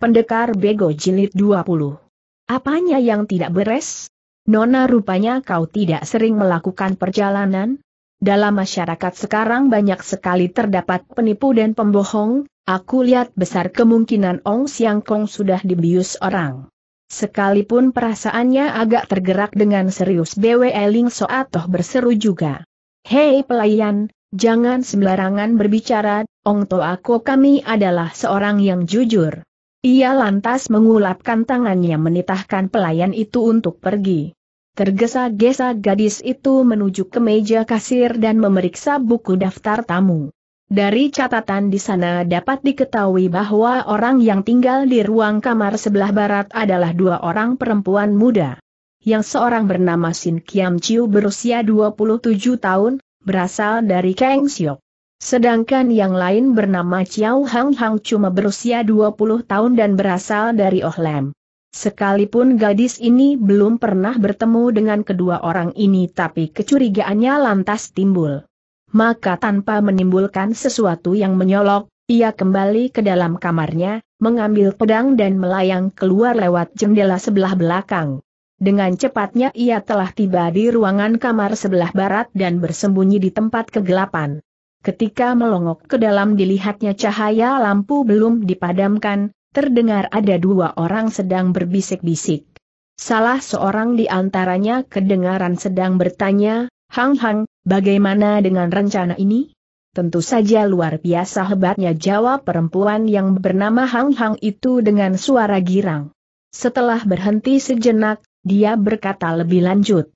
Pendekar Bego Jilid 20. Apanya yang tidak beres? Nona rupanya kau tidak sering melakukan perjalanan? Dalam masyarakat sekarang banyak sekali terdapat penipu dan pembohong, aku lihat besar kemungkinan Ong Siang Kong sudah dibius orang. Sekalipun perasaannya agak tergerak dengan serius Bwe Ling Soatoh berseru juga. Hei pelayan, jangan sembarangan berbicara, Ong To kami adalah seorang yang jujur. Ia lantas mengulapkan tangannya menitahkan pelayan itu untuk pergi. Tergesa-gesa gadis itu menuju ke meja kasir dan memeriksa buku daftar tamu. Dari catatan di sana dapat diketahui bahwa orang yang tinggal di ruang kamar sebelah barat adalah dua orang perempuan muda. Yang seorang bernama Sin Kiam Chiu berusia 27 tahun, berasal dari Kang Siok. Sedangkan yang lain bernama Chiao Hang Hang cuma berusia 20 tahun dan berasal dari Ohlem. Sekalipun gadis ini belum pernah bertemu dengan kedua orang ini tapi kecurigaannya lantas timbul. Maka tanpa menimbulkan sesuatu yang menyolok, ia kembali ke dalam kamarnya, mengambil pedang dan melayang keluar lewat jendela sebelah belakang. Dengan cepatnya ia telah tiba di ruangan kamar sebelah barat dan bersembunyi di tempat kegelapan. Ketika melongok ke dalam dilihatnya cahaya lampu belum dipadamkan, terdengar ada dua orang sedang berbisik-bisik. Salah seorang di antaranya kedengaran sedang bertanya, Hang Hang, bagaimana dengan rencana ini? Tentu saja luar biasa hebatnya jawab perempuan yang bernama Hang Hang itu dengan suara girang. Setelah berhenti sejenak, dia berkata lebih lanjut.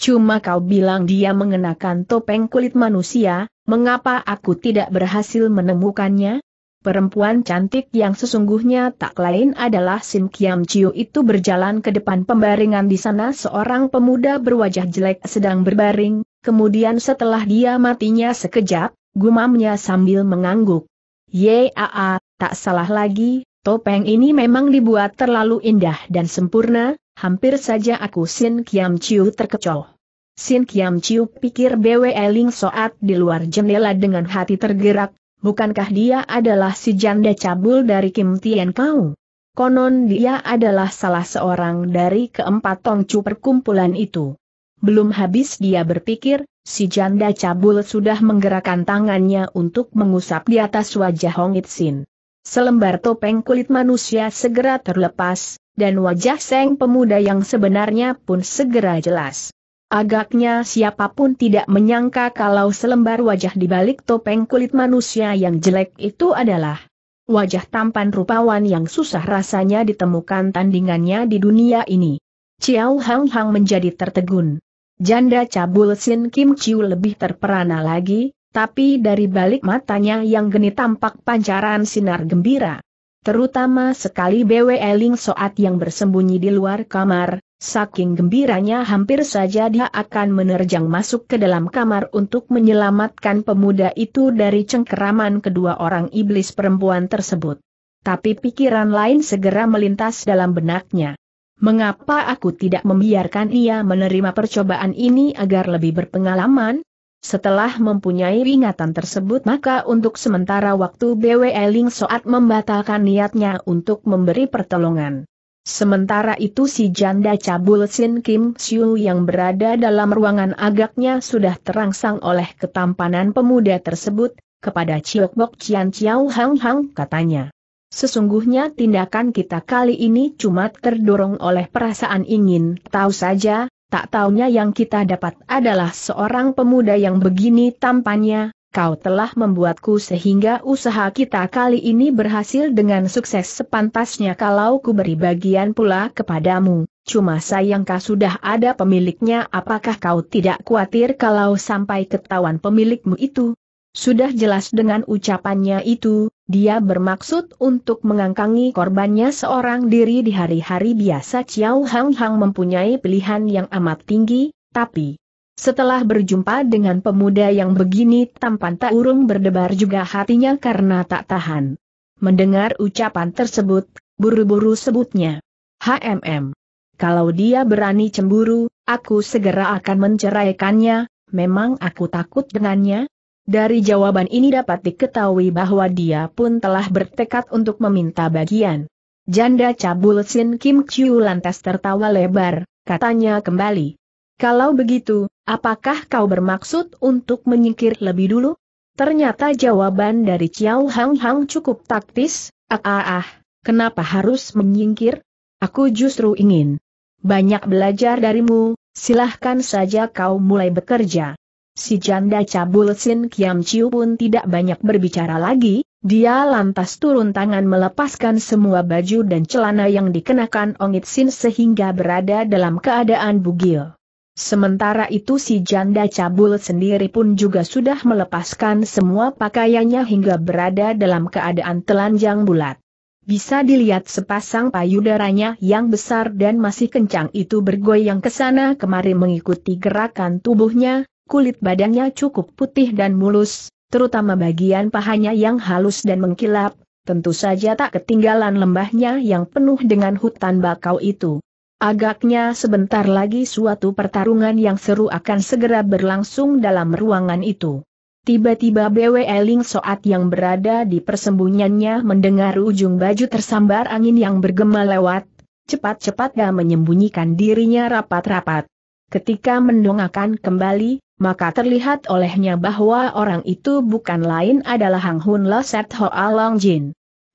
Cuma kau bilang dia mengenakan topeng kulit manusia, mengapa aku tidak berhasil menemukannya? Perempuan cantik yang sesungguhnya tak lain adalah Sim Kiam Chiu itu berjalan ke depan pembaringan di sana seorang pemuda berwajah jelek sedang berbaring, kemudian setelah dia matinya sekejap, gumamnya sambil mengangguk. Yaa, tak salah lagi, topeng ini memang dibuat terlalu indah dan sempurna, hampir saja aku Sim Kiam Chiu terkecoh. Sin Kiam Chiu pikir Bwe Ling Soat di luar jendela dengan hati tergerak, bukankah dia adalah si janda cabul dari Kim Tian Kau? Konon dia adalah salah seorang dari keempat tongcu perkumpulan itu. Belum habis dia berpikir, si janda cabul sudah menggerakkan tangannya untuk mengusap di atas wajah Hong Sin. Selembar topeng kulit manusia segera terlepas, dan wajah Seng pemuda yang sebenarnya pun segera jelas. Agaknya siapapun tidak menyangka kalau selembar wajah di balik topeng kulit manusia yang jelek itu adalah wajah tampan rupawan yang susah rasanya ditemukan tandingannya di dunia ini. Ciao Hang Hang menjadi tertegun. Janda cabul Sin Kim Chiu lebih terperana lagi, tapi dari balik matanya yang geni tampak pancaran sinar gembira. Terutama sekali Bw Eling Soat yang bersembunyi di luar kamar, Saking gembiranya hampir saja dia akan menerjang masuk ke dalam kamar untuk menyelamatkan pemuda itu dari cengkeraman kedua orang iblis perempuan tersebut. Tapi pikiran lain segera melintas dalam benaknya. Mengapa aku tidak membiarkan ia menerima percobaan ini agar lebih berpengalaman? Setelah mempunyai ingatan tersebut maka untuk sementara waktu BW Eling Soat membatalkan niatnya untuk memberi pertolongan. Sementara itu si janda cabul Sin Kim Siu yang berada dalam ruangan agaknya sudah terangsang oleh ketampanan pemuda tersebut, kepada Chiok Bok Cian Chiao Hang Hang katanya. Sesungguhnya tindakan kita kali ini cuma terdorong oleh perasaan ingin tahu saja, tak taunya yang kita dapat adalah seorang pemuda yang begini tampannya, kau telah membuatku sehingga usaha kita kali ini berhasil dengan sukses sepantasnya kalau ku beri bagian pula kepadamu. Cuma sayang kau sudah ada pemiliknya apakah kau tidak khawatir kalau sampai ketahuan pemilikmu itu? Sudah jelas dengan ucapannya itu, dia bermaksud untuk mengangkangi korbannya seorang diri di hari-hari biasa Chiao Hang Hang mempunyai pilihan yang amat tinggi, tapi, setelah berjumpa dengan pemuda yang begini tampan tak urung berdebar juga hatinya karena tak tahan. Mendengar ucapan tersebut, buru-buru sebutnya. HMM. Kalau dia berani cemburu, aku segera akan menceraikannya, memang aku takut dengannya? Dari jawaban ini dapat diketahui bahwa dia pun telah bertekad untuk meminta bagian. Janda cabul Sin Kim Chiu lantas tertawa lebar, katanya kembali. Kalau begitu, apakah kau bermaksud untuk menyingkir lebih dulu? Ternyata jawaban dari Ciao Hang Hang cukup taktis, ah ah ah, kenapa harus menyingkir? Aku justru ingin banyak belajar darimu, silahkan saja kau mulai bekerja. Si janda cabul Sin Kiam Chiu pun tidak banyak berbicara lagi, dia lantas turun tangan melepaskan semua baju dan celana yang dikenakan Ongit Sin sehingga berada dalam keadaan bugil. Sementara itu si janda cabul sendiri pun juga sudah melepaskan semua pakaiannya hingga berada dalam keadaan telanjang bulat. Bisa dilihat sepasang payudaranya yang besar dan masih kencang itu bergoyang ke sana kemari mengikuti gerakan tubuhnya, kulit badannya cukup putih dan mulus, terutama bagian pahanya yang halus dan mengkilap, tentu saja tak ketinggalan lembahnya yang penuh dengan hutan bakau itu. Agaknya sebentar lagi suatu pertarungan yang seru akan segera berlangsung dalam ruangan itu. Tiba-tiba BW Eling Soat yang berada di persembunyiannya mendengar ujung baju tersambar angin yang bergema lewat, cepat-cepat dia menyembunyikan dirinya rapat-rapat. Ketika mendongakkan kembali, maka terlihat olehnya bahwa orang itu bukan lain adalah Hang Hun Lo Set Ho Along Jin.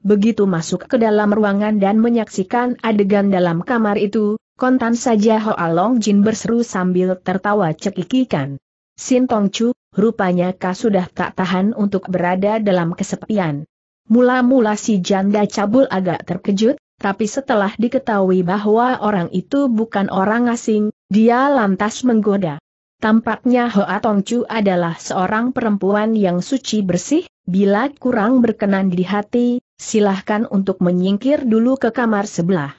Begitu masuk ke dalam ruangan dan menyaksikan adegan dalam kamar itu, kontan saja Hoa Long Jin berseru sambil tertawa cekikikan. Sin Tong Chu, rupanya kau sudah tak tahan untuk berada dalam kesepian. Mula-mula si janda cabul agak terkejut, tapi setelah diketahui bahwa orang itu bukan orang asing, dia lantas menggoda. Tampaknya Hoa Tong Chu adalah seorang perempuan yang suci bersih, bila kurang berkenan di hati, silahkan untuk menyingkir dulu ke kamar sebelah.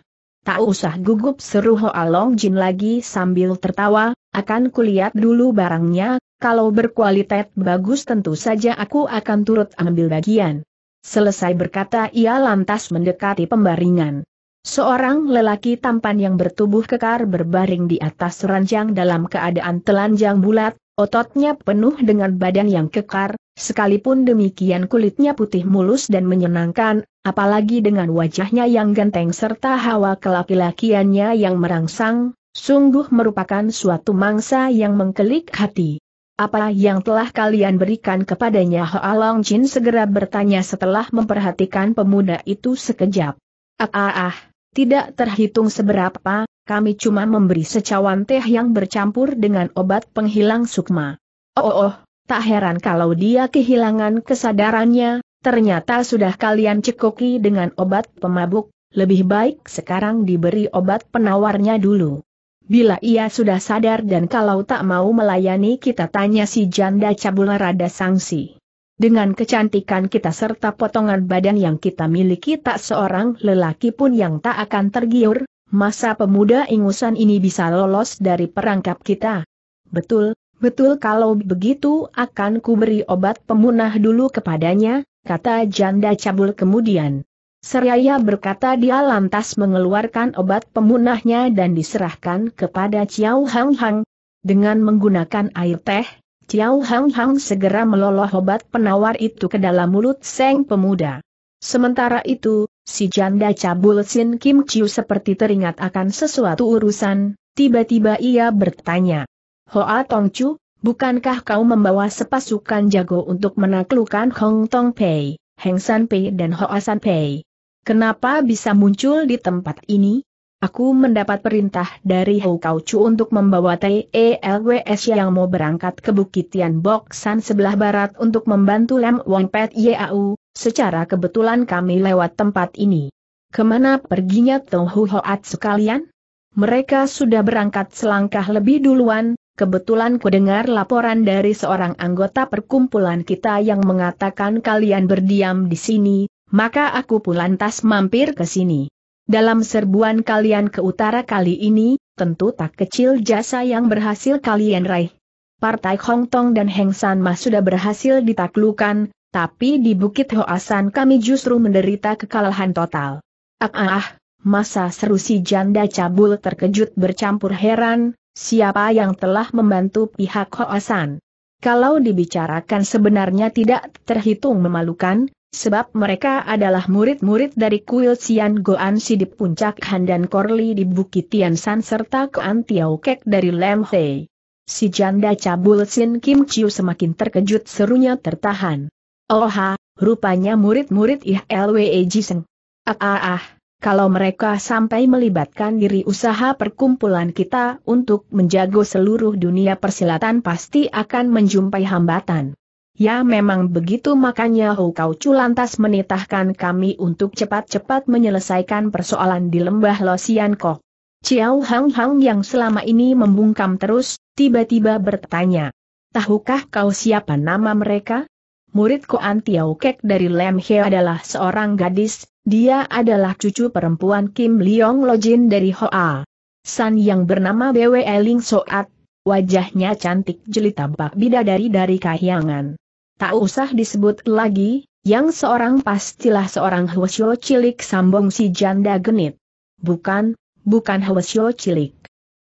Tak usah gugup seru Hoa Long Jin lagi sambil tertawa, akan kulihat dulu barangnya, kalau berkualitas bagus tentu saja aku akan turut ambil bagian. Selesai berkata ia lantas mendekati pembaringan. Seorang lelaki tampan yang bertubuh kekar berbaring di atas ranjang dalam keadaan telanjang bulat, Ototnya penuh dengan badan yang kekar, sekalipun demikian kulitnya putih mulus dan menyenangkan, apalagi dengan wajahnya yang genteng serta hawa kelaki-lakiannya yang merangsang, sungguh merupakan suatu mangsa yang mengkelik hati. Apa yang telah kalian berikan kepadanya Hoa Long Jin segera bertanya setelah memperhatikan pemuda itu sekejap. Ah ah ah, tidak terhitung seberapa, kami cuma memberi secawan teh yang bercampur dengan obat penghilang sukma. Oh, oh, oh tak heran kalau dia kehilangan kesadarannya, ternyata sudah kalian cekoki dengan obat pemabuk, lebih baik sekarang diberi obat penawarnya dulu. Bila ia sudah sadar dan kalau tak mau melayani kita tanya si janda cabul rada sanksi. Dengan kecantikan kita serta potongan badan yang kita miliki tak seorang lelaki pun yang tak akan tergiur, masa pemuda ingusan ini bisa lolos dari perangkap kita. Betul, betul kalau begitu akan kuberi obat pemunah dulu kepadanya, kata janda cabul kemudian. Seraya berkata dia lantas mengeluarkan obat pemunahnya dan diserahkan kepada Chiao Hang Hang. Dengan menggunakan air teh, Chiao Hang Hang segera meloloh obat penawar itu ke dalam mulut Seng pemuda. Sementara itu, si janda cabul Sin Kim Chiu seperti teringat akan sesuatu urusan, tiba-tiba ia bertanya. Hoa Tong Chu, bukankah kau membawa sepasukan jago untuk menaklukkan Hong Tong Pei, Heng San Pei dan Hoa San Pei? Kenapa bisa muncul di tempat ini? Aku mendapat perintah dari Hou Chu untuk membawa TELWS yang mau berangkat ke Bukit Tian San sebelah barat untuk membantu Lem Wong Pet Yau, secara kebetulan kami lewat tempat ini. Kemana perginya Tong Hu Hoat sekalian? Mereka sudah berangkat selangkah lebih duluan, Kebetulan kudengar laporan dari seorang anggota perkumpulan kita yang mengatakan kalian berdiam di sini, maka aku pun lantas mampir ke sini. Dalam serbuan kalian ke utara kali ini, tentu tak kecil jasa yang berhasil kalian raih. Partai Hong Tong dan Heng San Mas sudah berhasil ditaklukan, tapi di Bukit Hoasan kami justru menderita kekalahan total. Ah ah ah, masa seru si janda cabul terkejut bercampur heran, siapa yang telah membantu pihak Hoasan? Kalau dibicarakan sebenarnya tidak terhitung memalukan, sebab mereka adalah murid-murid dari kuil Sian Goan Si di puncak Han dan Korli di Bukit Tian San serta ke Tiao Kek dari Lam Hei. Si janda cabul Sin Kim Chiu semakin terkejut serunya tertahan. Oha, rupanya murid-murid Ih Lwe Jiseng. Ah ah ah, kalau mereka sampai melibatkan diri usaha perkumpulan kita untuk menjago seluruh dunia persilatan pasti akan menjumpai hambatan. Ya memang begitu makanya Hukau Chu lantas menitahkan kami untuk cepat-cepat menyelesaikan persoalan di lembah Losian Kok. Ciao Hang Hang yang selama ini membungkam terus, tiba-tiba bertanya. Tahukah kau siapa nama mereka? Murid Koan Tiao Kek dari Lem He adalah seorang gadis, dia adalah cucu perempuan Kim Leong Lojin dari Hoa. San yang bernama Bwe Ling Soat, wajahnya cantik jeli tampak bidadari dari kahyangan tak usah disebut lagi, yang seorang pastilah seorang Hwasyo cilik sambung si janda genit. Bukan, bukan Hwasyo cilik.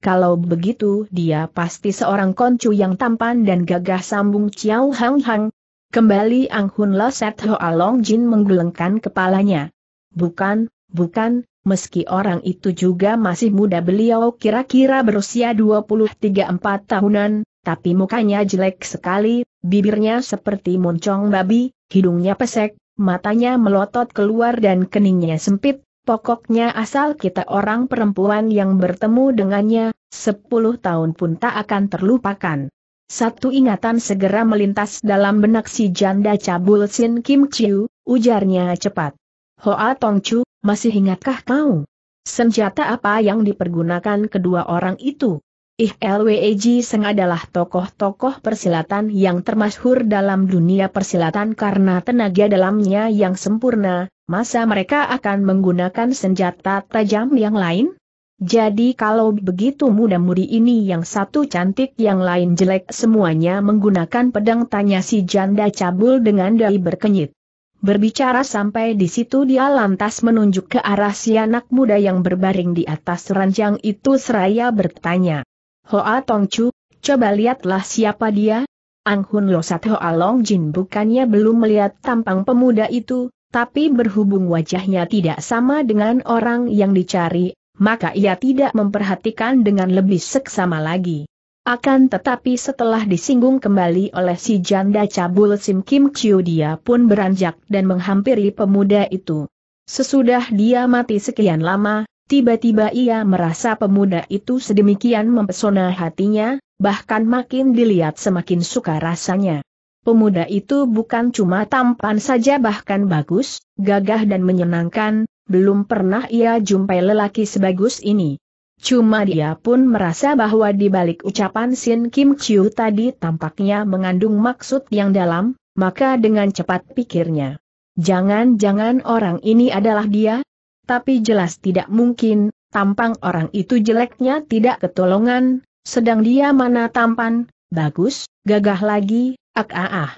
Kalau begitu dia pasti seorang koncu yang tampan dan gagah sambung Chiao Hang Hang. Kembali Ang Hun Lo Set Ho Along Jin menggelengkan kepalanya. Bukan, bukan, meski orang itu juga masih muda beliau kira-kira berusia 23-4 tahunan, tapi mukanya jelek sekali, bibirnya seperti moncong babi, hidungnya pesek, matanya melotot keluar dan keningnya sempit, pokoknya asal kita orang perempuan yang bertemu dengannya, sepuluh tahun pun tak akan terlupakan. Satu ingatan segera melintas dalam benak si janda cabul Sin Kim Chiu, ujarnya cepat. Hoa Tong Chu, masih ingatkah kau? Senjata apa yang dipergunakan kedua orang itu? Ih Lweji, Seng adalah tokoh-tokoh persilatan yang termasyhur dalam dunia persilatan karena tenaga dalamnya yang sempurna, masa mereka akan menggunakan senjata tajam yang lain? Jadi kalau begitu muda-mudi ini yang satu cantik yang lain jelek semuanya menggunakan pedang tanya si janda cabul dengan dai berkenyit. Berbicara sampai di situ dia lantas menunjuk ke arah si anak muda yang berbaring di atas ranjang itu seraya bertanya. Hoa Chu, coba lihatlah siapa dia. Ang Hun Losat Hoa Long Jin bukannya belum melihat tampang pemuda itu, tapi berhubung wajahnya tidak sama dengan orang yang dicari, maka ia tidak memperhatikan dengan lebih seksama lagi. Akan tetapi setelah disinggung kembali oleh si janda cabul Sim Kim Chiu dia pun beranjak dan menghampiri pemuda itu. Sesudah dia mati sekian lama, Tiba-tiba ia merasa pemuda itu sedemikian mempesona hatinya, bahkan makin dilihat semakin suka rasanya. Pemuda itu bukan cuma tampan saja bahkan bagus, gagah dan menyenangkan, belum pernah ia jumpai lelaki sebagus ini. Cuma dia pun merasa bahwa di balik ucapan Sin Kim Chiu tadi tampaknya mengandung maksud yang dalam, maka dengan cepat pikirnya. Jangan-jangan orang ini adalah dia, tapi jelas tidak mungkin, tampang orang itu jeleknya tidak ketolongan, sedang dia mana tampan, bagus, gagah lagi, ak ah, ah.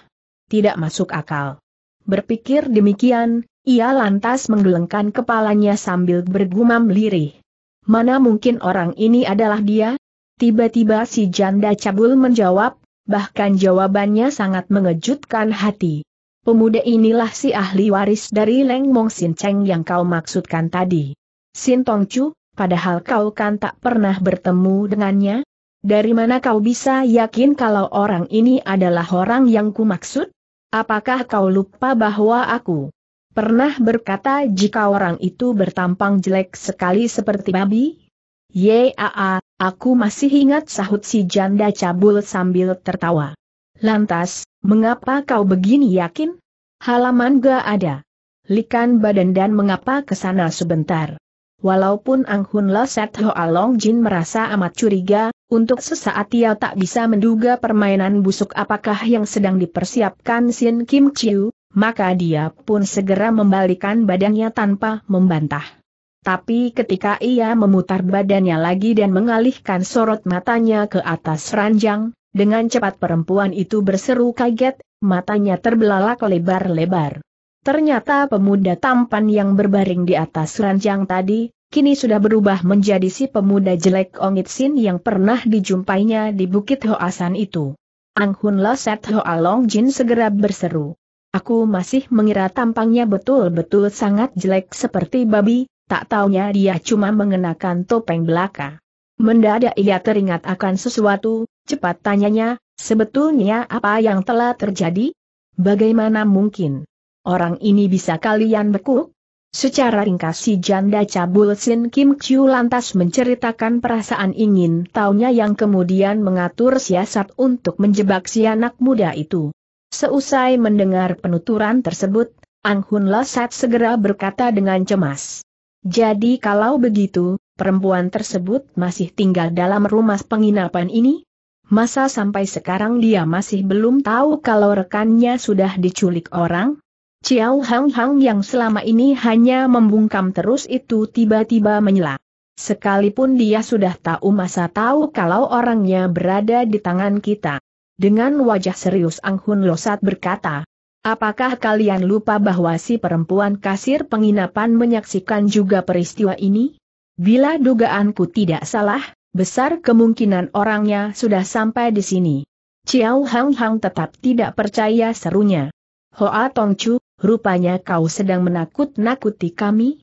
Tidak masuk akal. Berpikir demikian, ia lantas menggelengkan kepalanya sambil bergumam lirih. Mana mungkin orang ini adalah dia? Tiba-tiba si janda cabul menjawab, bahkan jawabannya sangat mengejutkan hati. Pemuda inilah si ahli waris dari Leng Mong Sin Cheng yang kau maksudkan tadi. Sin Tong Chu, padahal kau kan tak pernah bertemu dengannya? Dari mana kau bisa yakin kalau orang ini adalah orang yang ku maksud? Apakah kau lupa bahwa aku pernah berkata jika orang itu bertampang jelek sekali seperti babi? Yaa, aku masih ingat sahut si janda cabul sambil tertawa. Lantas, mengapa kau begini yakin? Halaman gak ada. Likan badan dan mengapa kesana sebentar. Walaupun Ang Hun Leset Hoa Long Jin merasa amat curiga, untuk sesaat ia tak bisa menduga permainan busuk apakah yang sedang dipersiapkan Sin Kim Chiu, maka dia pun segera membalikan badannya tanpa membantah. Tapi ketika ia memutar badannya lagi dan mengalihkan sorot matanya ke atas ranjang, dengan cepat perempuan itu berseru kaget, matanya terbelalak lebar-lebar. Ternyata pemuda tampan yang berbaring di atas ranjang tadi, kini sudah berubah menjadi si pemuda jelek Ongit Sin yang pernah dijumpainya di Bukit Hoasan itu. Ang Hun Set Hoa Long Jin segera berseru. Aku masih mengira tampangnya betul-betul sangat jelek seperti babi, tak taunya dia cuma mengenakan topeng belaka. Mendadak ia teringat akan sesuatu, cepat tanyanya, sebetulnya apa yang telah terjadi? Bagaimana mungkin? Orang ini bisa kalian bekuk? Secara ringkas si janda cabul Sin Kim Chiu lantas menceritakan perasaan ingin taunya yang kemudian mengatur siasat untuk menjebak si anak muda itu. Seusai mendengar penuturan tersebut, Ang Hun Lesat segera berkata dengan cemas. Jadi kalau begitu, perempuan tersebut masih tinggal dalam rumah penginapan ini? Masa sampai sekarang dia masih belum tahu kalau rekannya sudah diculik orang? Ciao Hang Hang yang selama ini hanya membungkam terus itu tiba-tiba menyela. Sekalipun dia sudah tahu masa tahu kalau orangnya berada di tangan kita. Dengan wajah serius Ang Hun Losat berkata, Apakah kalian lupa bahwa si perempuan kasir penginapan menyaksikan juga peristiwa ini? Bila dugaanku tidak salah, besar kemungkinan orangnya sudah sampai di sini. Ciao Hang Hang tetap tidak percaya serunya. Hoa Tong Chu, rupanya kau sedang menakut-nakuti kami?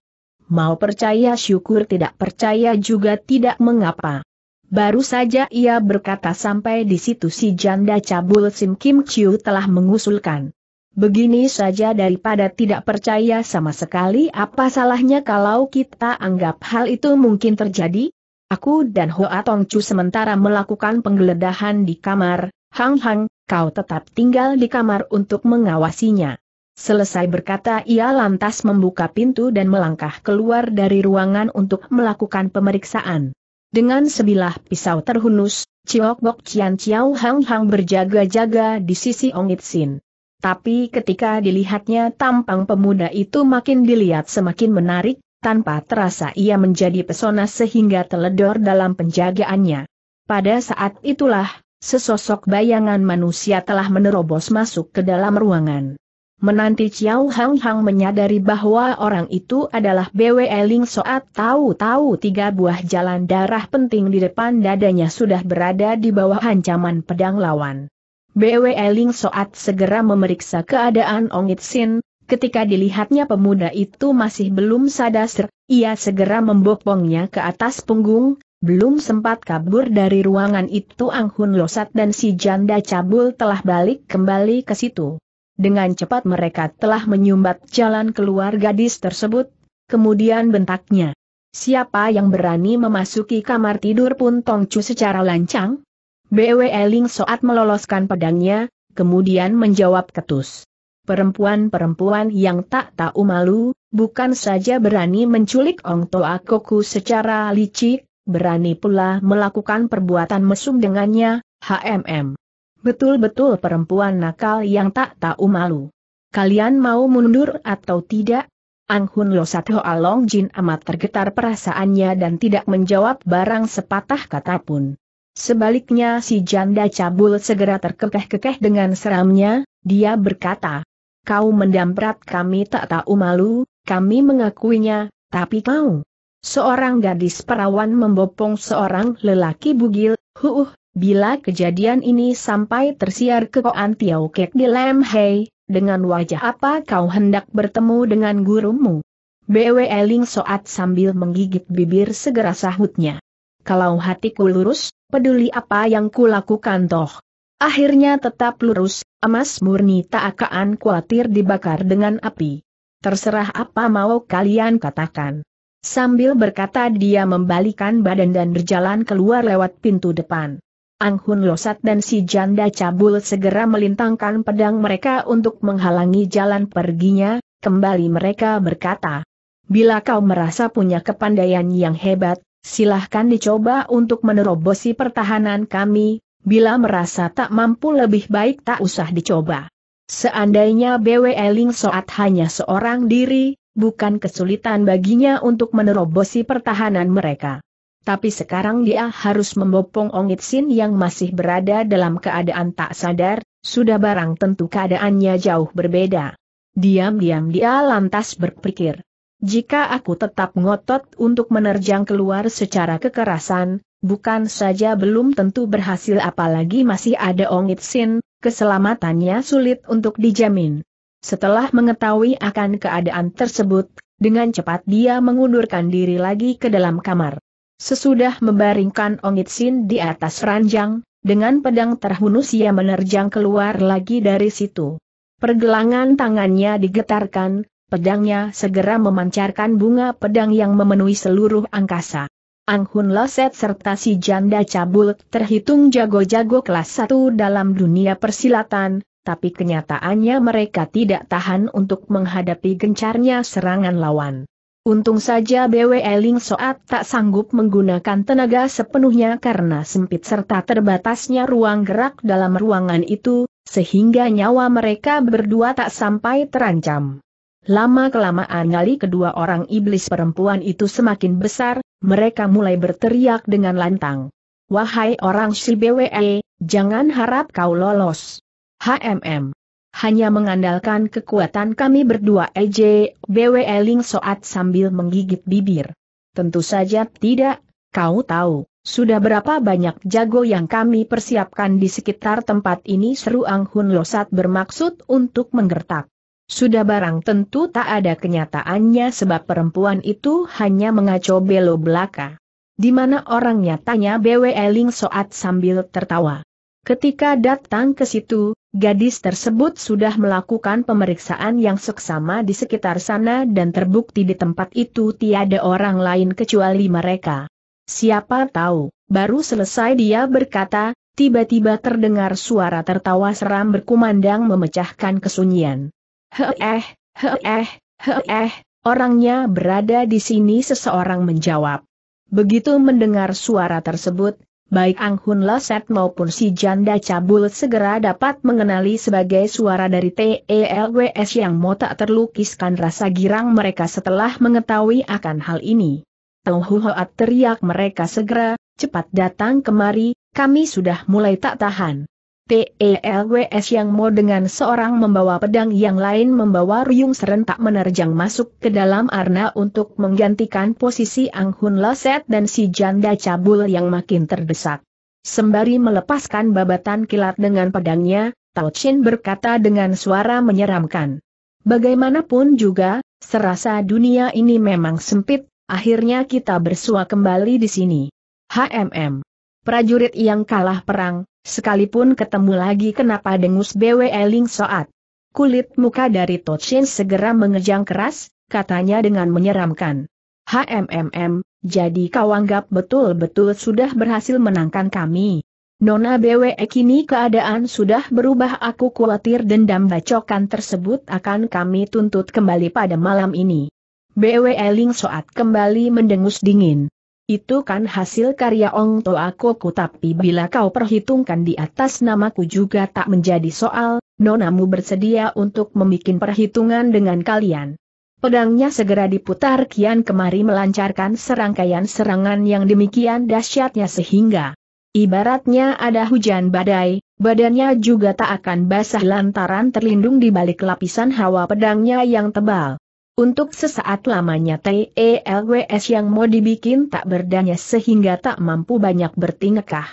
Mau percaya syukur tidak percaya juga tidak mengapa. Baru saja ia berkata sampai di situ si janda cabul Sim Kim Chiu telah mengusulkan. Begini saja daripada tidak percaya sama sekali apa salahnya kalau kita anggap hal itu mungkin terjadi? Aku dan Hoa Tongcu sementara melakukan penggeledahan di kamar, Hang Hang, kau tetap tinggal di kamar untuk mengawasinya. Selesai berkata ia lantas membuka pintu dan melangkah keluar dari ruangan untuk melakukan pemeriksaan. Dengan sebilah pisau terhunus, Chiok Bok Cian Ciao Hang Hang berjaga-jaga di sisi Ong It Sin. Tapi ketika dilihatnya tampang pemuda itu makin dilihat semakin menarik, tanpa terasa ia menjadi pesona sehingga teledor dalam penjagaannya. Pada saat itulah, sesosok bayangan manusia telah menerobos masuk ke dalam ruangan. Menanti Chiao Hang Hang menyadari bahwa orang itu adalah BW Ling Soat tahu-tahu tiga buah jalan darah penting di depan dadanya sudah berada di bawah ancaman pedang lawan. BW Eling Soat segera memeriksa keadaan Ong Sin. ketika dilihatnya pemuda itu masih belum sadar, ia segera membopongnya ke atas punggung, belum sempat kabur dari ruangan itu Ang Hun Losat dan si janda cabul telah balik kembali ke situ. Dengan cepat mereka telah menyumbat jalan keluar gadis tersebut, kemudian bentaknya. Siapa yang berani memasuki kamar tidur pun Tongcu secara lancang? BW Eling Soat meloloskan pedangnya, kemudian menjawab ketus. Perempuan-perempuan yang tak tahu malu, bukan saja berani menculik Ong Toa Koku secara licik, berani pula melakukan perbuatan mesum dengannya, HMM. Betul-betul perempuan nakal yang tak tahu malu. Kalian mau mundur atau tidak? Ang Hun Lo Satho Along Jin amat tergetar perasaannya dan tidak menjawab barang sepatah kata pun. Sebaliknya si janda cabul segera terkekeh-kekeh dengan seramnya, dia berkata, Kau mendamprat kami tak tahu malu, kami mengakuinya, tapi kau. Seorang gadis perawan membopong seorang lelaki bugil, huuh, bila kejadian ini sampai tersiar ke koan Tiau Kek di Lam Hei, dengan wajah apa kau hendak bertemu dengan gurumu? Bw Eling Soat sambil menggigit bibir segera sahutnya kalau hatiku lurus, peduli apa yang kulakukan toh. Akhirnya tetap lurus, emas murni tak akan khawatir dibakar dengan api. Terserah apa mau kalian katakan. Sambil berkata dia membalikan badan dan berjalan keluar lewat pintu depan. Ang Hun Losat dan si janda cabul segera melintangkan pedang mereka untuk menghalangi jalan perginya, kembali mereka berkata. Bila kau merasa punya kepandaian yang hebat, silahkan dicoba untuk menerobosi pertahanan kami, bila merasa tak mampu lebih baik tak usah dicoba. Seandainya BW Eling Soat hanya seorang diri, bukan kesulitan baginya untuk menerobosi pertahanan mereka. Tapi sekarang dia harus membopong Ongit Sin yang masih berada dalam keadaan tak sadar, sudah barang tentu keadaannya jauh berbeda. Diam-diam dia lantas berpikir, jika aku tetap ngotot untuk menerjang keluar secara kekerasan, bukan saja belum tentu berhasil apalagi masih ada Ong Sin, keselamatannya sulit untuk dijamin. Setelah mengetahui akan keadaan tersebut, dengan cepat dia mengundurkan diri lagi ke dalam kamar. Sesudah membaringkan Ong Sin di atas ranjang, dengan pedang terhunus ia menerjang keluar lagi dari situ. Pergelangan tangannya digetarkan, pedangnya segera memancarkan bunga pedang yang memenuhi seluruh angkasa. Ang Hun Loset serta si janda cabul terhitung jago-jago kelas satu dalam dunia persilatan, tapi kenyataannya mereka tidak tahan untuk menghadapi gencarnya serangan lawan. Untung saja BW Eling Soat tak sanggup menggunakan tenaga sepenuhnya karena sempit serta terbatasnya ruang gerak dalam ruangan itu, sehingga nyawa mereka berdua tak sampai terancam. Lama-kelamaan nyali kedua orang iblis perempuan itu semakin besar, mereka mulai berteriak dengan lantang. Wahai orang si BWE, jangan harap kau lolos. HMM. Hanya mengandalkan kekuatan kami berdua EJ, BW Ling Soat sambil menggigit bibir. Tentu saja tidak, kau tahu, sudah berapa banyak jago yang kami persiapkan di sekitar tempat ini seru Ang Hun Losat bermaksud untuk menggertak. Sudah barang tentu tak ada kenyataannya sebab perempuan itu hanya mengaco belo belaka. Di mana orangnya tanya BW Eling Soat sambil tertawa. Ketika datang ke situ, gadis tersebut sudah melakukan pemeriksaan yang seksama di sekitar sana dan terbukti di tempat itu tiada orang lain kecuali mereka. Siapa tahu, baru selesai dia berkata, tiba-tiba terdengar suara tertawa seram berkumandang memecahkan kesunyian. Heeh, heeh, heeh, orangnya berada di sini seseorang menjawab. Begitu mendengar suara tersebut, baik Ang Hun Laset maupun si janda cabul segera dapat mengenali sebagai suara dari TELWS yang mau tak terlukiskan rasa girang mereka setelah mengetahui akan hal ini. Tauhuhoat teriak mereka segera, cepat datang kemari, kami sudah mulai tak tahan. PELWS yang mau dengan seorang membawa pedang yang lain membawa ruyung serentak menerjang masuk ke dalam arna untuk menggantikan posisi Ang Hun Leset dan si janda cabul yang makin terdesak. Sembari melepaskan babatan kilat dengan pedangnya, Tao Chin berkata dengan suara menyeramkan. Bagaimanapun juga, serasa dunia ini memang sempit, akhirnya kita bersua kembali di sini. HMM prajurit yang kalah perang, sekalipun ketemu lagi kenapa dengus BW Eling Soat. Kulit muka dari Tochin segera mengejang keras, katanya dengan menyeramkan. HMMM, jadi kau anggap betul-betul sudah berhasil menangkan kami. Nona BWE kini keadaan sudah berubah aku khawatir dendam bacokan tersebut akan kami tuntut kembali pada malam ini. BWE Ling Soat kembali mendengus dingin. Itu kan hasil karya Ong Toa tapi bila kau perhitungkan di atas namaku juga tak menjadi soal, nonamu bersedia untuk membuat perhitungan dengan kalian. Pedangnya segera diputar kian kemari melancarkan serangkaian serangan yang demikian dahsyatnya sehingga ibaratnya ada hujan badai, badannya juga tak akan basah lantaran terlindung di balik lapisan hawa pedangnya yang tebal. Untuk sesaat lamanya TELWS yang mau dibikin tak berdanya sehingga tak mampu banyak bertingkah.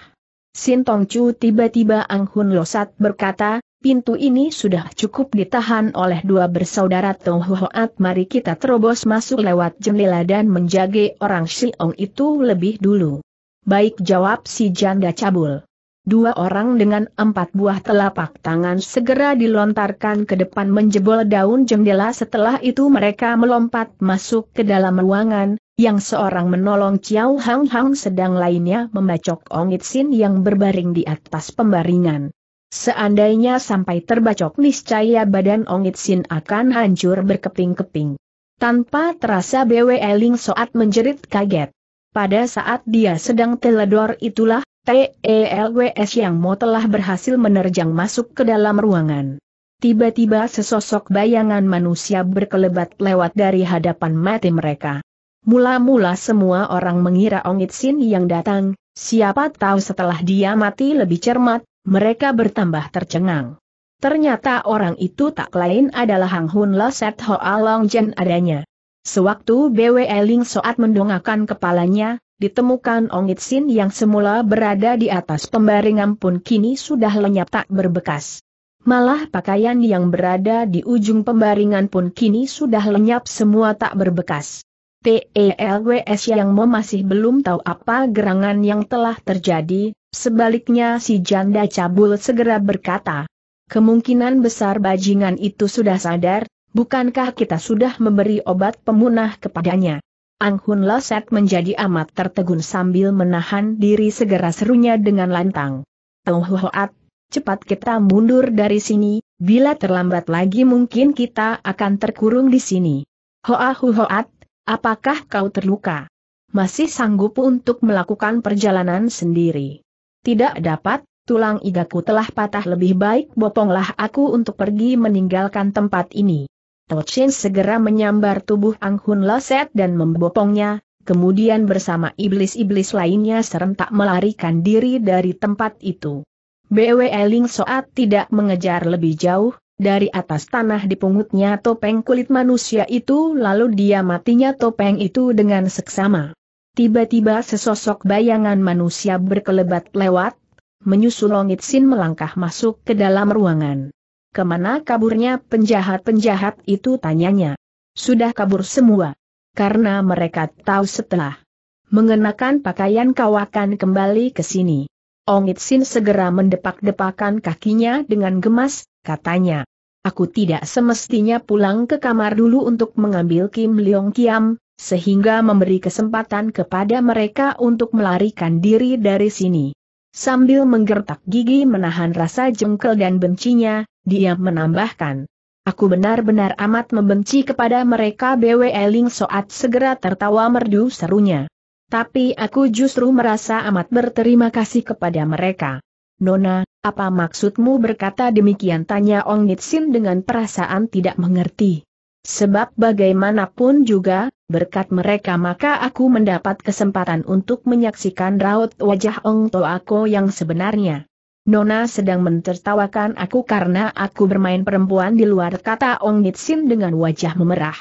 Sintong Chu tiba-tiba Ang Hun Losat berkata, pintu ini sudah cukup ditahan oleh dua bersaudara Tong Hoat mari kita terobos masuk lewat jendela dan menjaga orang Siong itu lebih dulu. Baik jawab si janda cabul. Dua orang dengan empat buah telapak tangan segera dilontarkan ke depan menjebol daun jendela setelah itu mereka melompat masuk ke dalam ruangan, yang seorang menolong Chiao Hang Hang sedang lainnya membacok Ongit Sin yang berbaring di atas pembaringan. Seandainya sampai terbacok niscaya badan Ongit Sin akan hancur berkeping-keping. Tanpa terasa Bw Eling Soat menjerit kaget. Pada saat dia sedang teledor itulah TELWS yang mau telah berhasil menerjang masuk ke dalam ruangan. Tiba-tiba sesosok bayangan manusia berkelebat lewat dari hadapan mati mereka. Mula-mula semua orang mengira Ong Itsin yang datang, siapa tahu setelah dia mati lebih cermat, mereka bertambah tercengang. Ternyata orang itu tak lain adalah Hang Hun Set Ho Along Jen adanya. Sewaktu Bwe Ling Soat mendongakkan kepalanya, ditemukan Ongit Sin yang semula berada di atas pembaringan pun kini sudah lenyap tak berbekas. Malah pakaian yang berada di ujung pembaringan pun kini sudah lenyap semua tak berbekas. TELWS yang masih belum tahu apa gerangan yang telah terjadi, sebaliknya si janda cabul segera berkata. Kemungkinan besar bajingan itu sudah sadar, bukankah kita sudah memberi obat pemunah kepadanya? Ang Hun Leset menjadi amat tertegun sambil menahan diri segera serunya dengan lantang. Tauhuhoat, cepat kita mundur dari sini, bila terlambat lagi mungkin kita akan terkurung di sini. Hoahuhoat, apakah kau terluka? Masih sanggup untuk melakukan perjalanan sendiri? Tidak dapat, tulang igaku telah patah lebih baik boponglah aku untuk pergi meninggalkan tempat ini. Tochin segera menyambar tubuh Ang Hun Loset dan membopongnya, kemudian bersama iblis-iblis lainnya serentak melarikan diri dari tempat itu. BW Eling Soat tidak mengejar lebih jauh, dari atas tanah dipungutnya topeng kulit manusia itu lalu dia matinya topeng itu dengan seksama. Tiba-tiba sesosok bayangan manusia berkelebat lewat, menyusul Longit Sin melangkah masuk ke dalam ruangan. Kemana kaburnya penjahat-penjahat itu tanyanya? Sudah kabur semua. Karena mereka tahu setelah mengenakan pakaian kawakan kembali ke sini. Ong Itsin segera mendepak-depakan kakinya dengan gemas, katanya. Aku tidak semestinya pulang ke kamar dulu untuk mengambil Kim Leong Kiam, sehingga memberi kesempatan kepada mereka untuk melarikan diri dari sini. Sambil menggertak gigi menahan rasa jengkel dan bencinya, dia menambahkan, Aku benar-benar amat membenci kepada mereka BW Eling Soat segera tertawa merdu serunya. Tapi aku justru merasa amat berterima kasih kepada mereka. Nona, apa maksudmu berkata demikian tanya Ong Nitsin dengan perasaan tidak mengerti. Sebab bagaimanapun juga, berkat mereka maka aku mendapat kesempatan untuk menyaksikan raut wajah Ong Toako yang sebenarnya. Nona sedang mentertawakan aku karena aku bermain perempuan di luar kata Ong Nitsin dengan wajah memerah.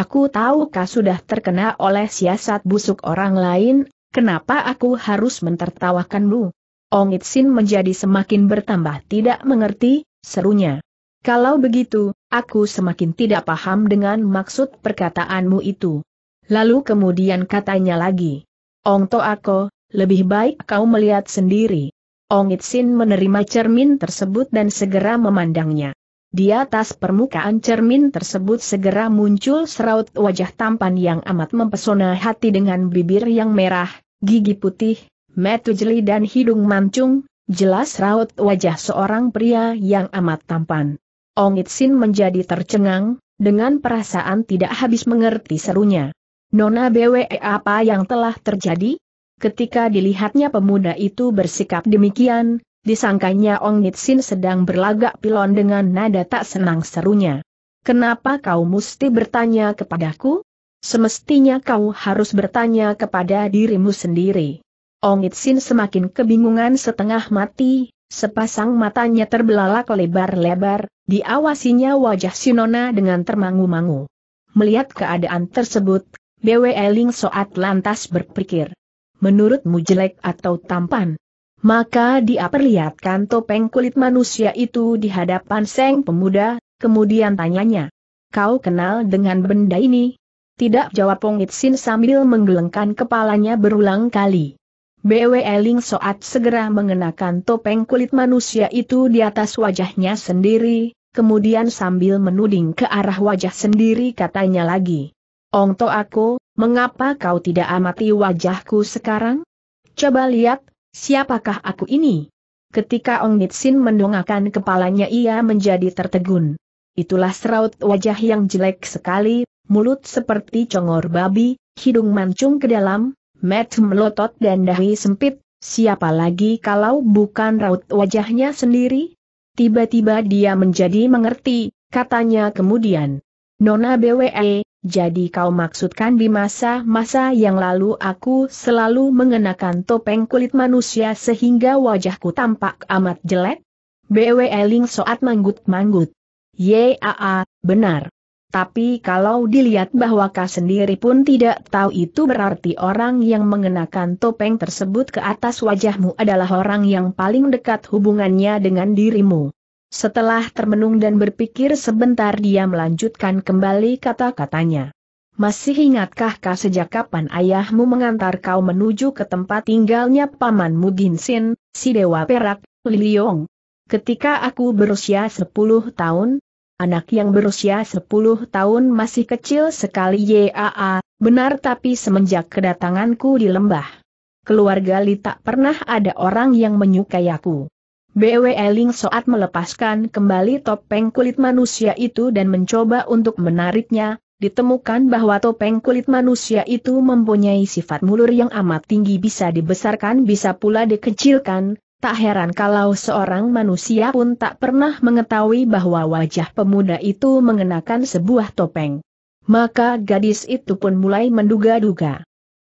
Aku tahu kau sudah terkena oleh siasat busuk orang lain, kenapa aku harus mentertawakanmu? Ong Nitsin menjadi semakin bertambah tidak mengerti, serunya. Kalau begitu, aku semakin tidak paham dengan maksud perkataanmu itu. Lalu kemudian katanya lagi. Ong Toako, lebih baik kau melihat sendiri. Sin menerima cermin tersebut dan segera memandangnya. Di atas permukaan cermin tersebut segera muncul seraut wajah tampan yang amat mempesona hati dengan bibir yang merah, gigi putih, metu jeli dan hidung mancung, jelas raut wajah seorang pria yang amat tampan. Sin menjadi tercengang, dengan perasaan tidak habis mengerti serunya. Nona BWE apa yang telah terjadi? Ketika dilihatnya pemuda itu bersikap demikian, disangkanya Ong Nitsin sedang berlagak pilon dengan nada tak senang serunya. Kenapa kau mesti bertanya kepadaku? Semestinya kau harus bertanya kepada dirimu sendiri. Ong Nitsin semakin kebingungan setengah mati, sepasang matanya terbelalak lebar-lebar, diawasinya wajah Sinona dengan termangu-mangu. Melihat keadaan tersebut, Bwe Ling Soat lantas berpikir menurutmu jelek atau tampan. Maka dia perlihatkan topeng kulit manusia itu di hadapan Seng pemuda, kemudian tanyanya. Kau kenal dengan benda ini? Tidak jawab Pong Itsin sambil menggelengkan kepalanya berulang kali. BW Eling Soat segera mengenakan topeng kulit manusia itu di atas wajahnya sendiri, kemudian sambil menuding ke arah wajah sendiri katanya lagi. Ongto aku, mengapa kau tidak amati wajahku sekarang? Coba lihat, siapakah aku ini? Ketika Ong Nitsin mendongakkan kepalanya ia menjadi tertegun. Itulah seraut wajah yang jelek sekali, mulut seperti congor babi, hidung mancung ke dalam, mat melotot dan dahi sempit, siapa lagi kalau bukan raut wajahnya sendiri? Tiba-tiba dia menjadi mengerti, katanya kemudian. Nona BWE, jadi kau maksudkan di masa-masa yang lalu aku selalu mengenakan topeng kulit manusia sehingga wajahku tampak amat jelek? BW Eling soat manggut-manggut. Yaa, benar. Tapi kalau dilihat bahwa kau sendiri pun tidak tahu itu berarti orang yang mengenakan topeng tersebut ke atas wajahmu adalah orang yang paling dekat hubungannya dengan dirimu. Setelah termenung dan berpikir sebentar dia melanjutkan kembali kata-katanya. Masih ingatkah kau sejak kapan ayahmu mengantar kau menuju ke tempat tinggalnya Paman Ginsin, si Dewa Perak, Liliong? Ketika aku berusia 10 tahun, anak yang berusia 10 tahun masih kecil sekali YAA, benar tapi semenjak kedatanganku di lembah. Keluarga Li tak pernah ada orang yang menyukai aku. BW Eling saat melepaskan kembali topeng kulit manusia itu dan mencoba untuk menariknya, ditemukan bahwa topeng kulit manusia itu mempunyai sifat mulur yang amat tinggi bisa dibesarkan bisa pula dikecilkan, tak heran kalau seorang manusia pun tak pernah mengetahui bahwa wajah pemuda itu mengenakan sebuah topeng. Maka gadis itu pun mulai menduga-duga.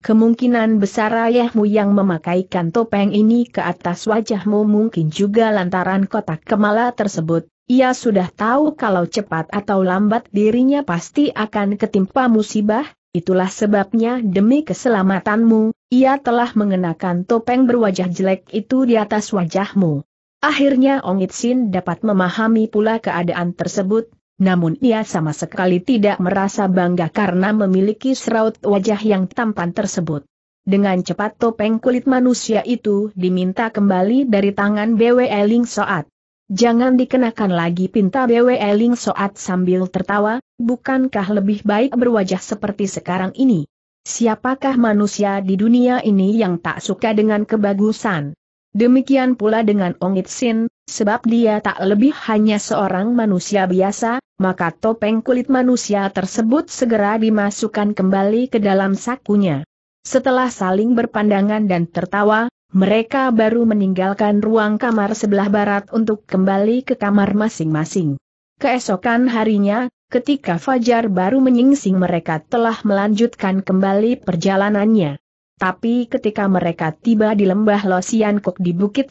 Kemungkinan besar ayahmu yang memakaikan topeng ini ke atas wajahmu mungkin juga lantaran kotak kemala tersebut. Ia sudah tahu kalau cepat atau lambat dirinya pasti akan ketimpa musibah, itulah sebabnya demi keselamatanmu, ia telah mengenakan topeng berwajah jelek itu di atas wajahmu. Akhirnya Ong Itsin dapat memahami pula keadaan tersebut, namun ia sama sekali tidak merasa bangga karena memiliki seraut wajah yang tampan tersebut. Dengan cepat topeng kulit manusia itu diminta kembali dari tangan Bwe Ling Soat. Jangan dikenakan lagi pinta Bwe Ling Soat sambil tertawa, bukankah lebih baik berwajah seperti sekarang ini? Siapakah manusia di dunia ini yang tak suka dengan kebagusan? Demikian pula dengan Ong Sin, sebab dia tak lebih hanya seorang manusia biasa, maka topeng kulit manusia tersebut segera dimasukkan kembali ke dalam sakunya. Setelah saling berpandangan dan tertawa, mereka baru meninggalkan ruang kamar sebelah barat untuk kembali ke kamar masing-masing. Keesokan harinya, ketika Fajar baru menyingsing mereka telah melanjutkan kembali perjalanannya. Tapi ketika mereka tiba di lembah Losian Kok di Bukit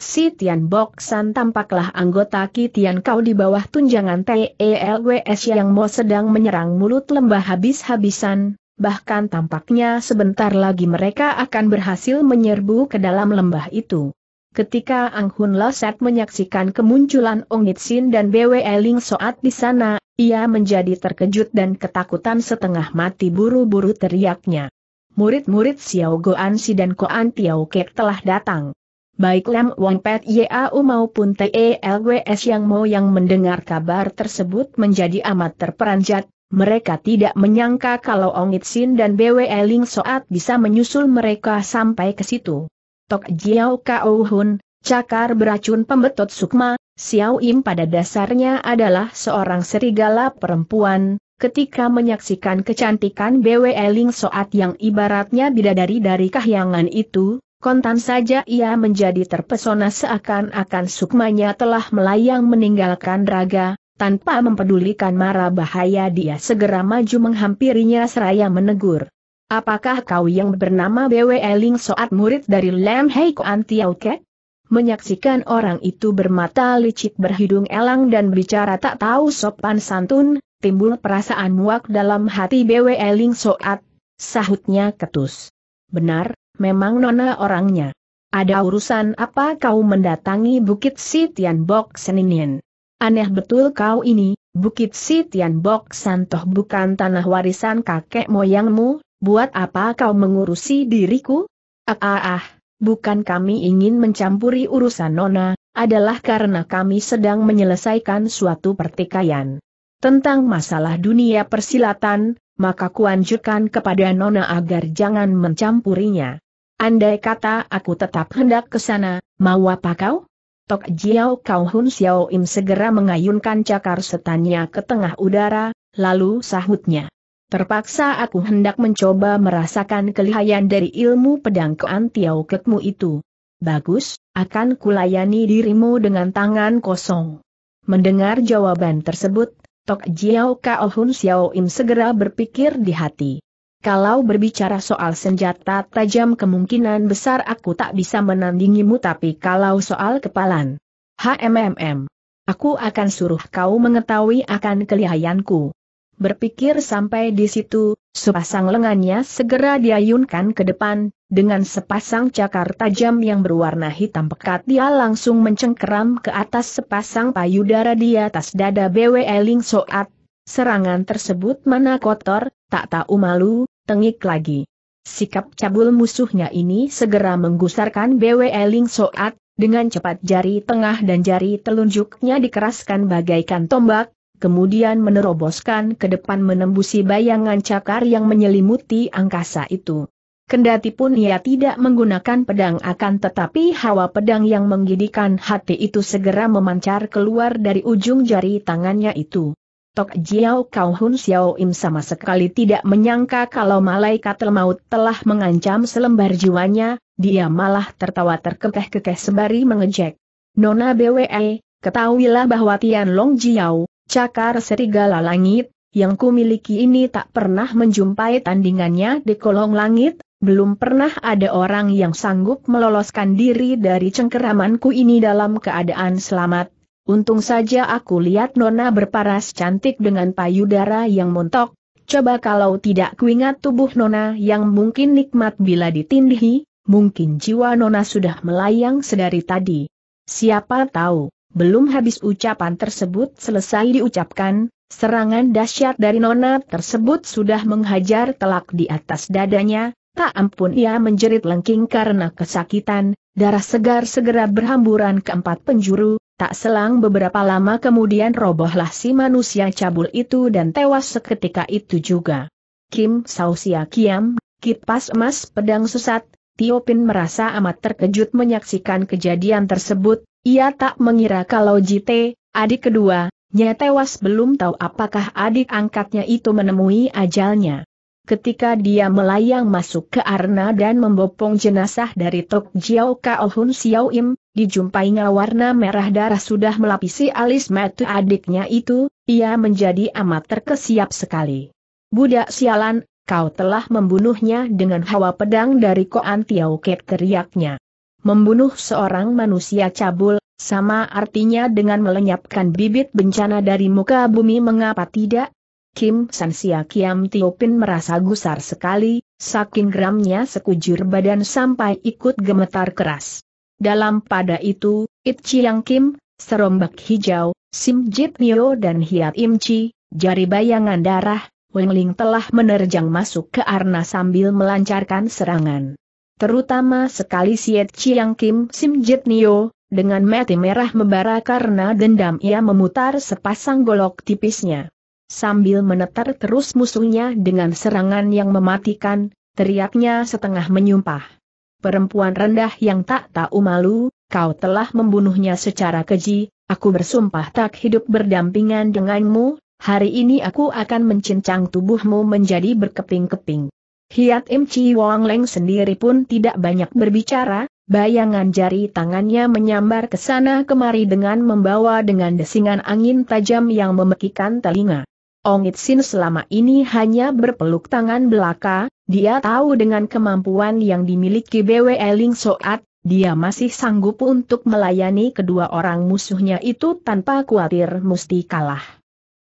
Bok San tampaklah anggota Kitian Kau di bawah tunjangan TELWS yang mau sedang menyerang mulut lembah habis-habisan, bahkan tampaknya sebentar lagi mereka akan berhasil menyerbu ke dalam lembah itu. Ketika Ang Hun Loset menyaksikan kemunculan Ong Sin dan Bwe Ling Soat di sana, ia menjadi terkejut dan ketakutan setengah mati buru-buru teriaknya murid-murid Xiao Goan Si dan Koan Tiao Kek telah datang. Baik Lam Wang Pet Yau maupun TELWS yang mau yang mendengar kabar tersebut menjadi amat terperanjat, mereka tidak menyangka kalau It Sin dan BW Ling Soat bisa menyusul mereka sampai ke situ. Tok Jiao Kao Hun, cakar beracun pembetot sukma, Xiao Im pada dasarnya adalah seorang serigala perempuan, ketika menyaksikan kecantikan Bwe Ling Soat yang ibaratnya bidadari dari kahyangan itu, kontan saja ia menjadi terpesona seakan-akan sukmanya telah melayang meninggalkan raga, tanpa mempedulikan mara bahaya dia segera maju menghampirinya seraya menegur. Apakah kau yang bernama Bwe Ling Soat murid dari Lam Hei Kuan Tiao Menyaksikan orang itu bermata licik berhidung elang dan bicara tak tahu sopan santun, timbul perasaan muak dalam hati Bwe Ling Soat, sahutnya ketus. Benar, memang Nona orangnya. Ada urusan apa kau mendatangi Bukit Sitian Bok Seninin? Aneh betul kau ini, Bukit Sitian Bok Santoh bukan tanah warisan kakek moyangmu, buat apa kau mengurusi diriku? Ah ah ah, bukan kami ingin mencampuri urusan Nona, adalah karena kami sedang menyelesaikan suatu pertikaian. Tentang masalah dunia persilatan, maka kuanjurkan kepada Nona agar jangan mencampurinya. Andai kata aku tetap hendak ke sana, mau apa kau? Tok Jiao Kau Hun Xiao Im segera mengayunkan cakar setannya ke tengah udara, lalu sahutnya. Terpaksa aku hendak mencoba merasakan kelihayan dari ilmu pedang Kean Tiao Kekmu itu. Bagus, akan kulayani dirimu dengan tangan kosong. Mendengar jawaban tersebut, Tok Jiao Kao Hun Xiao Im segera berpikir di hati. Kalau berbicara soal senjata tajam kemungkinan besar aku tak bisa menandingimu tapi kalau soal kepalan. HMMM. Aku akan suruh kau mengetahui akan kelihayanku. Berpikir sampai di situ, sepasang lengannya segera diayunkan ke depan, dengan sepasang cakar tajam yang berwarna hitam pekat dia langsung mencengkeram ke atas sepasang payudara di atas dada BW Ling Soat. Serangan tersebut mana kotor, tak tahu malu, tengik lagi. Sikap cabul musuhnya ini segera menggusarkan BW Ling Soat, dengan cepat jari tengah dan jari telunjuknya dikeraskan bagaikan tombak, kemudian meneroboskan ke depan menembusi bayangan cakar yang menyelimuti angkasa itu. Kendati pun ia tidak menggunakan pedang akan tetapi hawa pedang yang menggidikan hati itu segera memancar keluar dari ujung jari tangannya itu. Tok Jiao Kau Hun Xiao Im sama sekali tidak menyangka kalau malaikat maut telah mengancam selembar jiwanya, dia malah tertawa terkekeh-kekeh sembari mengejek. Nona BWE, ketahuilah bahwa Tian Long Jiao, Cakar serigala langit, yang kumiliki ini tak pernah menjumpai tandingannya di kolong langit, belum pernah ada orang yang sanggup meloloskan diri dari cengkeramanku ini dalam keadaan selamat. Untung saja aku lihat Nona berparas cantik dengan payudara yang montok. Coba kalau tidak kuingat tubuh Nona yang mungkin nikmat bila ditindihi, mungkin jiwa Nona sudah melayang sedari tadi. Siapa tahu? Belum habis ucapan tersebut selesai diucapkan, serangan dahsyat dari nona tersebut sudah menghajar telak di atas dadanya, tak ampun ia menjerit lengking karena kesakitan, darah segar segera berhamburan ke empat penjuru, tak selang beberapa lama kemudian robohlah si manusia cabul itu dan tewas seketika itu juga. Kim Sausia Kiam, kipas emas pedang sesat, Tiopin merasa amat terkejut menyaksikan kejadian tersebut, ia tak mengira kalau Jite, adik kedua, nyetewas belum tahu apakah adik angkatnya itu menemui ajalnya. Ketika dia melayang masuk ke arna dan membopong jenazah dari Tok Jiao Kao Hun Xiao Im, dijumpainya warna merah darah sudah melapisi alis mata adiknya itu, ia menjadi amat terkesiap sekali. Budak sialan, kau telah membunuhnya dengan hawa pedang dari Koan Tiao Ket teriaknya. Membunuh seorang manusia cabul, sama artinya dengan melenyapkan bibit bencana dari muka bumi mengapa tidak? Kim San Sia Kiam Tiopin merasa gusar sekali, saking geramnya sekujur badan sampai ikut gemetar keras. Dalam pada itu, It Chiang Kim, Serombak Hijau, Sim Jit Nio dan Hiat Im Chi, jari bayangan darah, Wengling telah menerjang masuk ke arna sambil melancarkan serangan terutama sekali Siet Chiang Kim Sim Jit Nio, dengan mati merah membara karena dendam ia memutar sepasang golok tipisnya. Sambil menetar terus musuhnya dengan serangan yang mematikan, teriaknya setengah menyumpah. Perempuan rendah yang tak tahu malu, kau telah membunuhnya secara keji, aku bersumpah tak hidup berdampingan denganmu, hari ini aku akan mencincang tubuhmu menjadi berkeping-keping. Hiat Im Chi Wong Leng sendiri pun tidak banyak berbicara, bayangan jari tangannya menyambar ke sana kemari dengan membawa dengan desingan angin tajam yang memekikan telinga. Ong It Sin selama ini hanya berpeluk tangan belaka, dia tahu dengan kemampuan yang dimiliki BW Ling Soat, dia masih sanggup untuk melayani kedua orang musuhnya itu tanpa khawatir mesti kalah.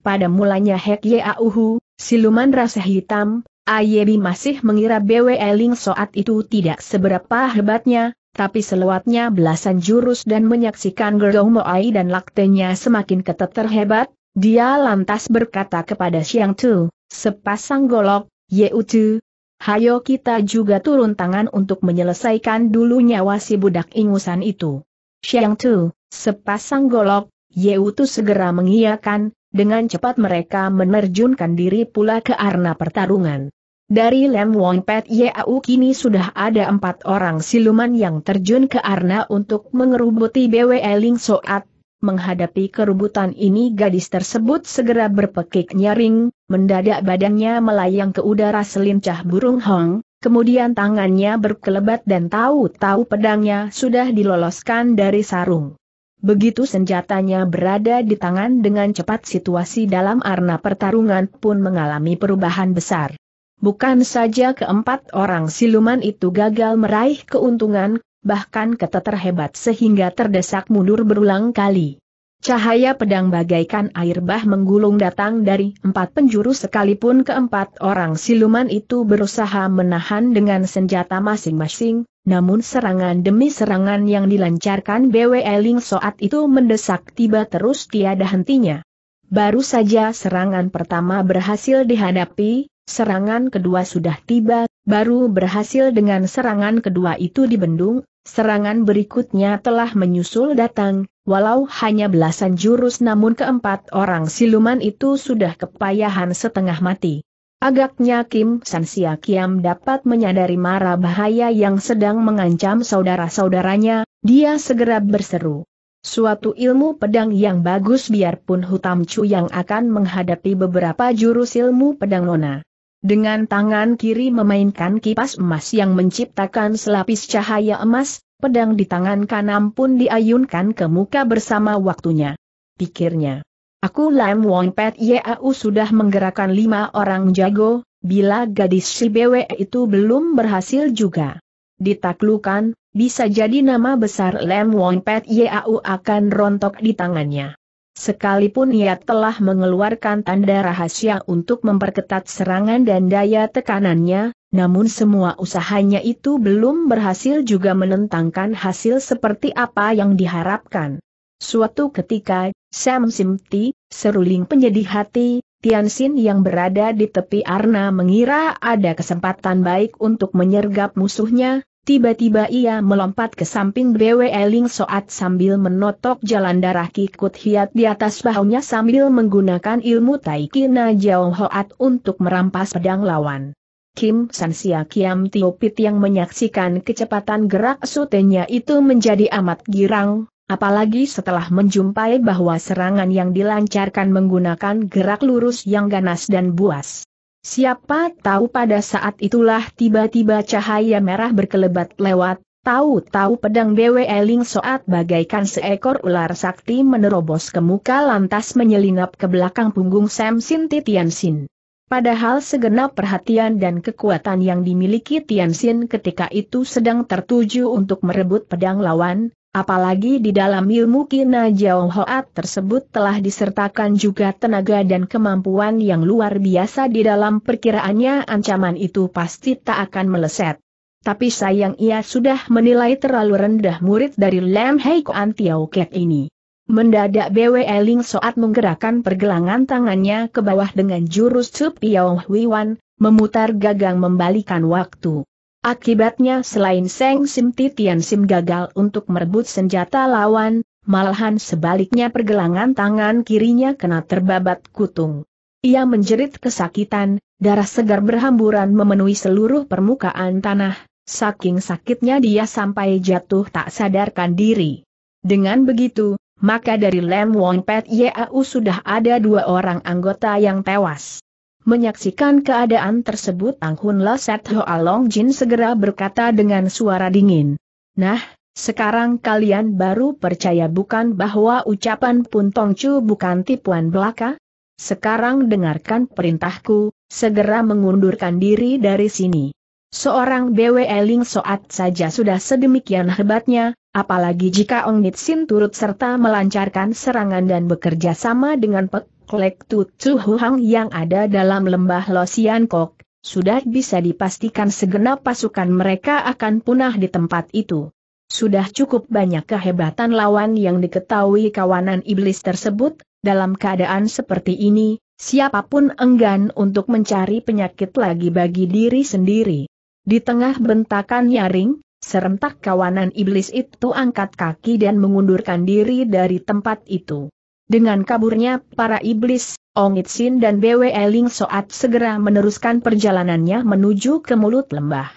Pada mulanya Hek Uhu siluman rasa hitam, Ayebi masih mengira BW Eling saat itu tidak seberapa hebatnya, tapi selewatnya belasan jurus dan menyaksikan Gerdong Moai dan laktenya semakin ketat terhebat, dia lantas berkata kepada Xiang Tu, sepasang golok, Ye Tu, hayo kita juga turun tangan untuk menyelesaikan dulu nyawa si budak ingusan itu. Xiang Tu, sepasang golok, Ye Tu segera mengiyakan, dengan cepat mereka menerjunkan diri pula ke arena pertarungan. Dari Lem Wong Pet Yau kini sudah ada empat orang siluman yang terjun ke Arna untuk mengerubuti BW Ling Soat. Menghadapi kerubutan ini gadis tersebut segera berpekik nyaring, mendadak badannya melayang ke udara selincah burung hong, kemudian tangannya berkelebat dan tahu-tahu pedangnya sudah diloloskan dari sarung. Begitu senjatanya berada di tangan dengan cepat situasi dalam arna pertarungan pun mengalami perubahan besar. Bukan saja keempat orang siluman itu gagal meraih keuntungan, bahkan keteter hebat sehingga terdesak mundur berulang kali. Cahaya pedang bagaikan air bah menggulung datang dari empat penjuru sekalipun keempat orang siluman itu berusaha menahan dengan senjata masing-masing, namun serangan demi serangan yang dilancarkan BW Ling Soat itu mendesak tiba terus tiada hentinya. Baru saja serangan pertama berhasil dihadapi, Serangan kedua sudah tiba, baru berhasil dengan serangan kedua itu dibendung, serangan berikutnya telah menyusul datang, walau hanya belasan jurus namun keempat orang siluman itu sudah kepayahan setengah mati. Agaknya Kim Sansia Kiam dapat menyadari mara bahaya yang sedang mengancam saudara-saudaranya, dia segera berseru. Suatu ilmu pedang yang bagus biarpun Hutam Chu yang akan menghadapi beberapa jurus ilmu pedang nona. Dengan tangan kiri memainkan kipas emas yang menciptakan selapis cahaya emas, pedang di tangan kanan pun diayunkan ke muka bersama waktunya. Pikirnya. Aku Lam Wong Pet Yau sudah menggerakkan lima orang jago, bila gadis si Bwe itu belum berhasil juga. Ditaklukan, bisa jadi nama besar Lam Wong Pet Yau akan rontok di tangannya. Sekalipun ia telah mengeluarkan tanda rahasia untuk memperketat serangan dan daya tekanannya, namun semua usahanya itu belum berhasil juga menentangkan hasil seperti apa yang diharapkan. Suatu ketika, Sam Simti, seruling penyedih hati, Tianxin yang berada di tepi Arna mengira ada kesempatan baik untuk menyergap musuhnya, Tiba-tiba ia melompat ke samping Bwe Ling Soat sambil menotok jalan darah Kikut Hiat di atas bahunya sambil menggunakan ilmu Taikina Jauh Hoat untuk merampas pedang lawan. Kim Sia Kiam Tiopit yang menyaksikan kecepatan gerak sutenya itu menjadi amat girang, apalagi setelah menjumpai bahwa serangan yang dilancarkan menggunakan gerak lurus yang ganas dan buas. Siapa tahu pada saat itulah tiba-tiba cahaya merah berkelebat lewat, tahu-tahu pedang Bwe Eling Soat bagaikan seekor ular sakti menerobos ke muka lantas menyelinap ke belakang punggung Sam Sinti Tiansin. Padahal segenap perhatian dan kekuatan yang dimiliki Tiansin ketika itu sedang tertuju untuk merebut pedang lawan, Apalagi di dalam ilmu kina Jiao hoat tersebut telah disertakan juga tenaga dan kemampuan yang luar biasa di dalam perkiraannya ancaman itu pasti tak akan meleset. Tapi sayang ia sudah menilai terlalu rendah murid dari Lam Hei Kuan Tiao Kek ini. Mendadak Bwe Ling Soat menggerakkan pergelangan tangannya ke bawah dengan jurus Cup Piao wan memutar gagang membalikan waktu. Akibatnya selain Seng Sim Titian Sim gagal untuk merebut senjata lawan, malahan sebaliknya pergelangan tangan kirinya kena terbabat kutung. Ia menjerit kesakitan, darah segar berhamburan memenuhi seluruh permukaan tanah, saking sakitnya dia sampai jatuh tak sadarkan diri. Dengan begitu, maka dari Lem Wong Pet Yau sudah ada dua orang anggota yang tewas. Menyaksikan keadaan tersebut Ang Hun Ho Hoa Long Jin segera berkata dengan suara dingin. Nah, sekarang kalian baru percaya bukan bahwa ucapan Pun Tong Chu bukan tipuan belaka? Sekarang dengarkan perintahku, segera mengundurkan diri dari sini. Seorang BWE Eling Soat saja sudah sedemikian hebatnya, apalagi jika Ong Nitsin turut serta melancarkan serangan dan bekerja sama dengan Pek Klek Tu Huang yang ada dalam lembah Losian Kok, sudah bisa dipastikan segenap pasukan mereka akan punah di tempat itu. Sudah cukup banyak kehebatan lawan yang diketahui kawanan iblis tersebut, dalam keadaan seperti ini, siapapun enggan untuk mencari penyakit lagi bagi diri sendiri. Di tengah bentakan nyaring, serentak kawanan iblis itu angkat kaki dan mengundurkan diri dari tempat itu. Dengan kaburnya para iblis, Ong Sin dan Bwe Ling Soat segera meneruskan perjalanannya menuju ke mulut lembah.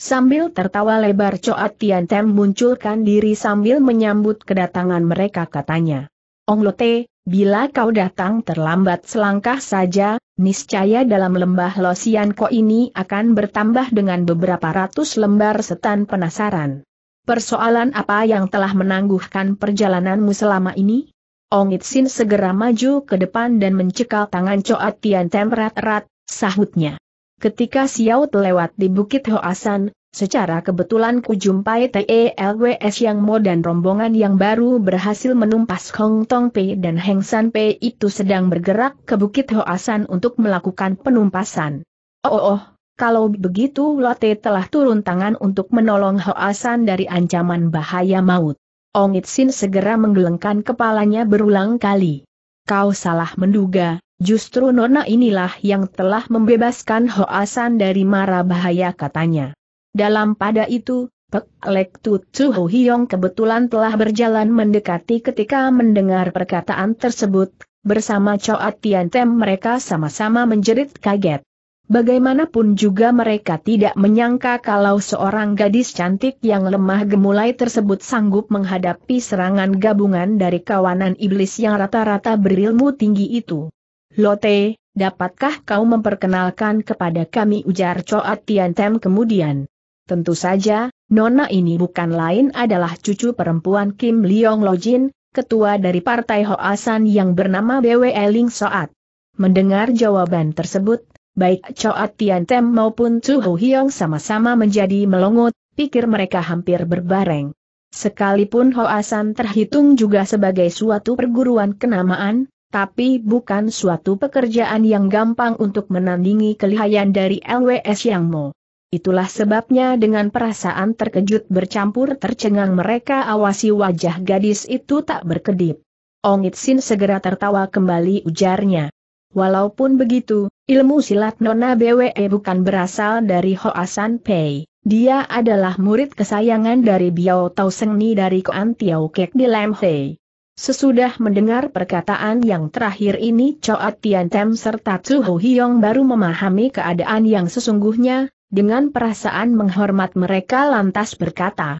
Sambil tertawa lebar Coat Tian Tem munculkan diri sambil menyambut kedatangan mereka katanya. Ong Lote, bila kau datang terlambat selangkah saja, niscaya dalam lembah Losian Ko ini akan bertambah dengan beberapa ratus lembar setan penasaran. Persoalan apa yang telah menangguhkan perjalananmu selama ini? Ong Itsin segera maju ke depan dan mencekal tangan Coat Tian temrat-rat, sahutnya. Ketika Xiao lewat di Bukit Hoasan, secara kebetulan kujumpai TELWS yang Mo dan rombongan yang baru berhasil menumpas Hong Tong Pei dan Heng San Pei itu sedang bergerak ke Bukit Hoasan untuk melakukan penumpasan. Oh, oh, oh kalau begitu Lotte telah turun tangan untuk menolong Hoasan dari ancaman bahaya maut. Ong Itsin segera menggelengkan kepalanya berulang kali. Kau salah menduga, justru Nona inilah yang telah membebaskan Hoasan dari mara bahaya katanya. Dalam pada itu, Pek Lek Tu Ho Hiong kebetulan telah berjalan mendekati ketika mendengar perkataan tersebut, bersama Choa Tian Tem mereka sama-sama menjerit kaget. Bagaimanapun juga mereka tidak menyangka kalau seorang gadis cantik yang lemah gemulai tersebut sanggup menghadapi serangan gabungan dari kawanan iblis yang rata-rata berilmu tinggi itu. Lote, dapatkah kau memperkenalkan kepada kami ujar Coat Tiantem Tem kemudian? Tentu saja, Nona ini bukan lain adalah cucu perempuan Kim Leong Lojin, ketua dari Partai Hoasan yang bernama BW Ling Soat. Mendengar jawaban tersebut, Baik Choa Tem maupun Chu Hiong sama-sama menjadi melongot, pikir mereka hampir berbareng. Sekalipun Hoasan terhitung juga sebagai suatu perguruan kenamaan, tapi bukan suatu pekerjaan yang gampang untuk menandingi kelihayan dari LWS Yang Mo. Itulah sebabnya dengan perasaan terkejut bercampur tercengang mereka awasi wajah gadis itu tak berkedip. Ongit Sin segera tertawa kembali ujarnya. Walaupun begitu, ilmu silat Nona BWE bukan berasal dari Hoasan Pei. Dia adalah murid kesayangan dari Biao Tau Ni dari Koan Tiao Kek di Lam Hei. Sesudah mendengar perkataan yang terakhir ini Choa Tian Tem serta Ho Hyong baru memahami keadaan yang sesungguhnya, dengan perasaan menghormat mereka lantas berkata,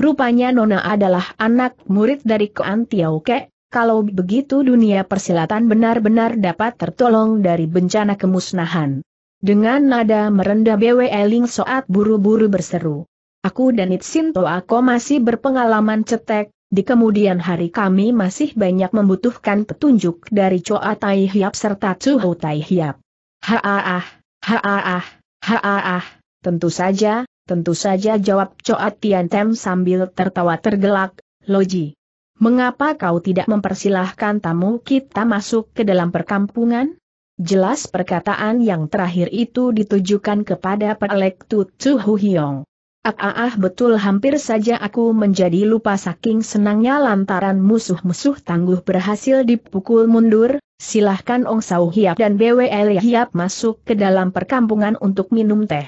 Rupanya Nona adalah anak murid dari Koan Tiao Kek, kalau begitu dunia persilatan benar-benar dapat tertolong dari bencana kemusnahan. Dengan nada merendah BWE Ling Soat buru-buru berseru. Aku dan Itsin Toako masih berpengalaman cetek, di kemudian hari kami masih banyak membutuhkan petunjuk dari Choa Tai Hiap serta Tsuho Tai Hiap. Haaah, haaah, haaah, tentu saja, tentu saja jawab Choa Tian Tem sambil tertawa tergelak, Loji. Mengapa kau tidak mempersilahkan tamu kita masuk ke dalam perkampungan? Jelas perkataan yang terakhir itu ditujukan kepada Pelek Tutsu Huhyong. Ah, ah, ah betul hampir saja aku menjadi lupa saking senangnya lantaran musuh-musuh tangguh berhasil dipukul mundur, silahkan Ong Sau Hiap dan BWL Hiap masuk ke dalam perkampungan untuk minum teh.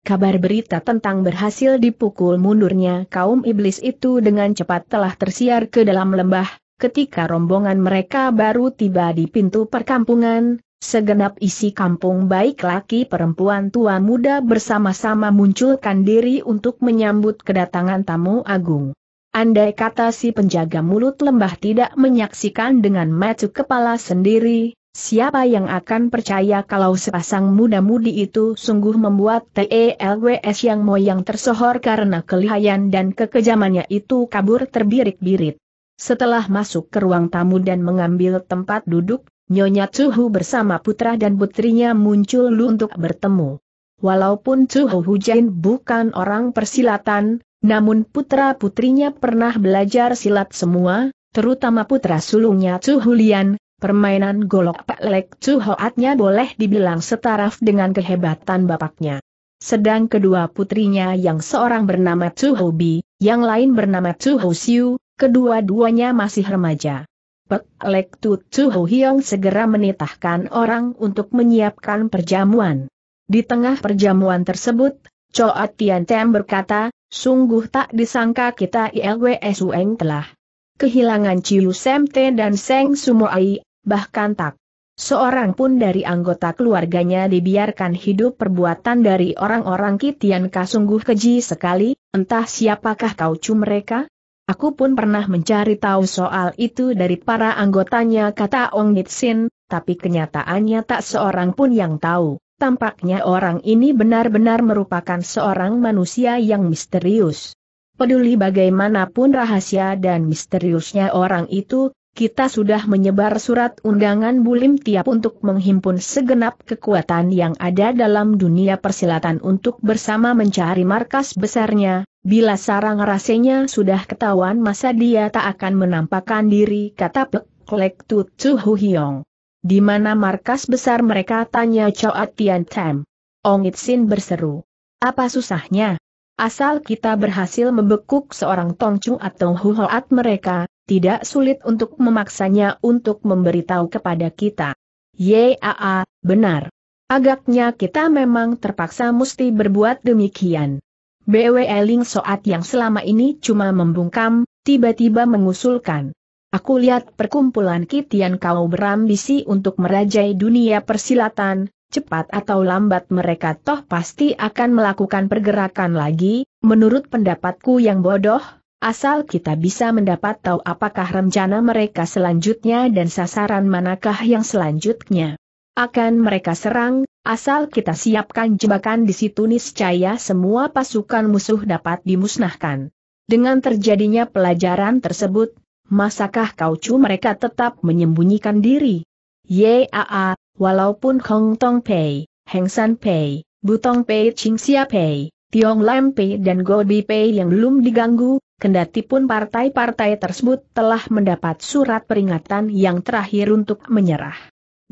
Kabar berita tentang berhasil dipukul mundurnya kaum iblis itu dengan cepat telah tersiar ke dalam lembah, ketika rombongan mereka baru tiba di pintu perkampungan, segenap isi kampung baik laki perempuan tua muda bersama-sama munculkan diri untuk menyambut kedatangan tamu agung. Andai kata si penjaga mulut lembah tidak menyaksikan dengan mata kepala sendiri, Siapa yang akan percaya kalau sepasang muda-mudi itu sungguh membuat TELWS yang moyang tersohor karena kelihayan dan kekejamannya itu kabur terbirik-birit. Setelah masuk ke ruang tamu dan mengambil tempat duduk, Nyonya Tsuhu bersama putra dan putrinya muncul lu untuk bertemu. Walaupun Tsuhu Hujain bukan orang persilatan, namun putra-putrinya pernah belajar silat semua, terutama putra sulungnya Lian, Permainan golok Pak Lek Chu Hoatnya boleh dibilang setaraf dengan kehebatan bapaknya. Sedang kedua putrinya yang seorang bernama Chu Hobi, yang lain bernama Chu Ho Siu, kedua-duanya masih remaja. Pak Lek Tu Chu Ho Hiong segera menitahkan orang untuk menyiapkan perjamuan. Di tengah perjamuan tersebut, Choat Tian Tem berkata, sungguh tak disangka kita ILWS Weng telah kehilangan Ciu Semte dan Seng ai bahkan tak seorang pun dari anggota keluarganya dibiarkan hidup perbuatan dari orang-orang Kitian sungguh keji sekali, entah siapakah kau cu mereka? Aku pun pernah mencari tahu soal itu dari para anggotanya kata Ong Nitsin, tapi kenyataannya tak seorang pun yang tahu. Tampaknya orang ini benar-benar merupakan seorang manusia yang misterius. Peduli bagaimanapun rahasia dan misteriusnya orang itu, kita sudah menyebar surat undangan Bulim Tiap untuk menghimpun segenap kekuatan yang ada dalam dunia persilatan untuk bersama mencari markas besarnya, bila sarang rasenya sudah ketahuan masa dia tak akan menampakkan diri kata Pek Klek Tut Di mana markas besar mereka tanya Choa Tian Tam. Ong Itsin berseru. Apa susahnya? Asal kita berhasil membekuk seorang Tongcung atau Huhoat mereka, tidak sulit untuk memaksanya untuk memberitahu kepada kita. Yaa, benar. Agaknya kita memang terpaksa mesti berbuat demikian. BW Eling Soat yang selama ini cuma membungkam, tiba-tiba mengusulkan. Aku lihat perkumpulan Kitian kau berambisi untuk merajai dunia persilatan, cepat atau lambat mereka toh pasti akan melakukan pergerakan lagi, menurut pendapatku yang bodoh, Asal kita bisa mendapat tahu apakah rencana mereka selanjutnya dan sasaran manakah yang selanjutnya. Akan mereka serang, asal kita siapkan jebakan di situ niscaya semua pasukan musuh dapat dimusnahkan. Dengan terjadinya pelajaran tersebut, masakah kaucu mereka tetap menyembunyikan diri? Yaa, walaupun Hong Tong Pei, Heng San Pei, Butong Pei Ching Sia Pei, Tiong Lam Pei dan Gobi Pei yang belum diganggu, Kendatipun partai-partai tersebut telah mendapat surat peringatan yang terakhir untuk menyerah.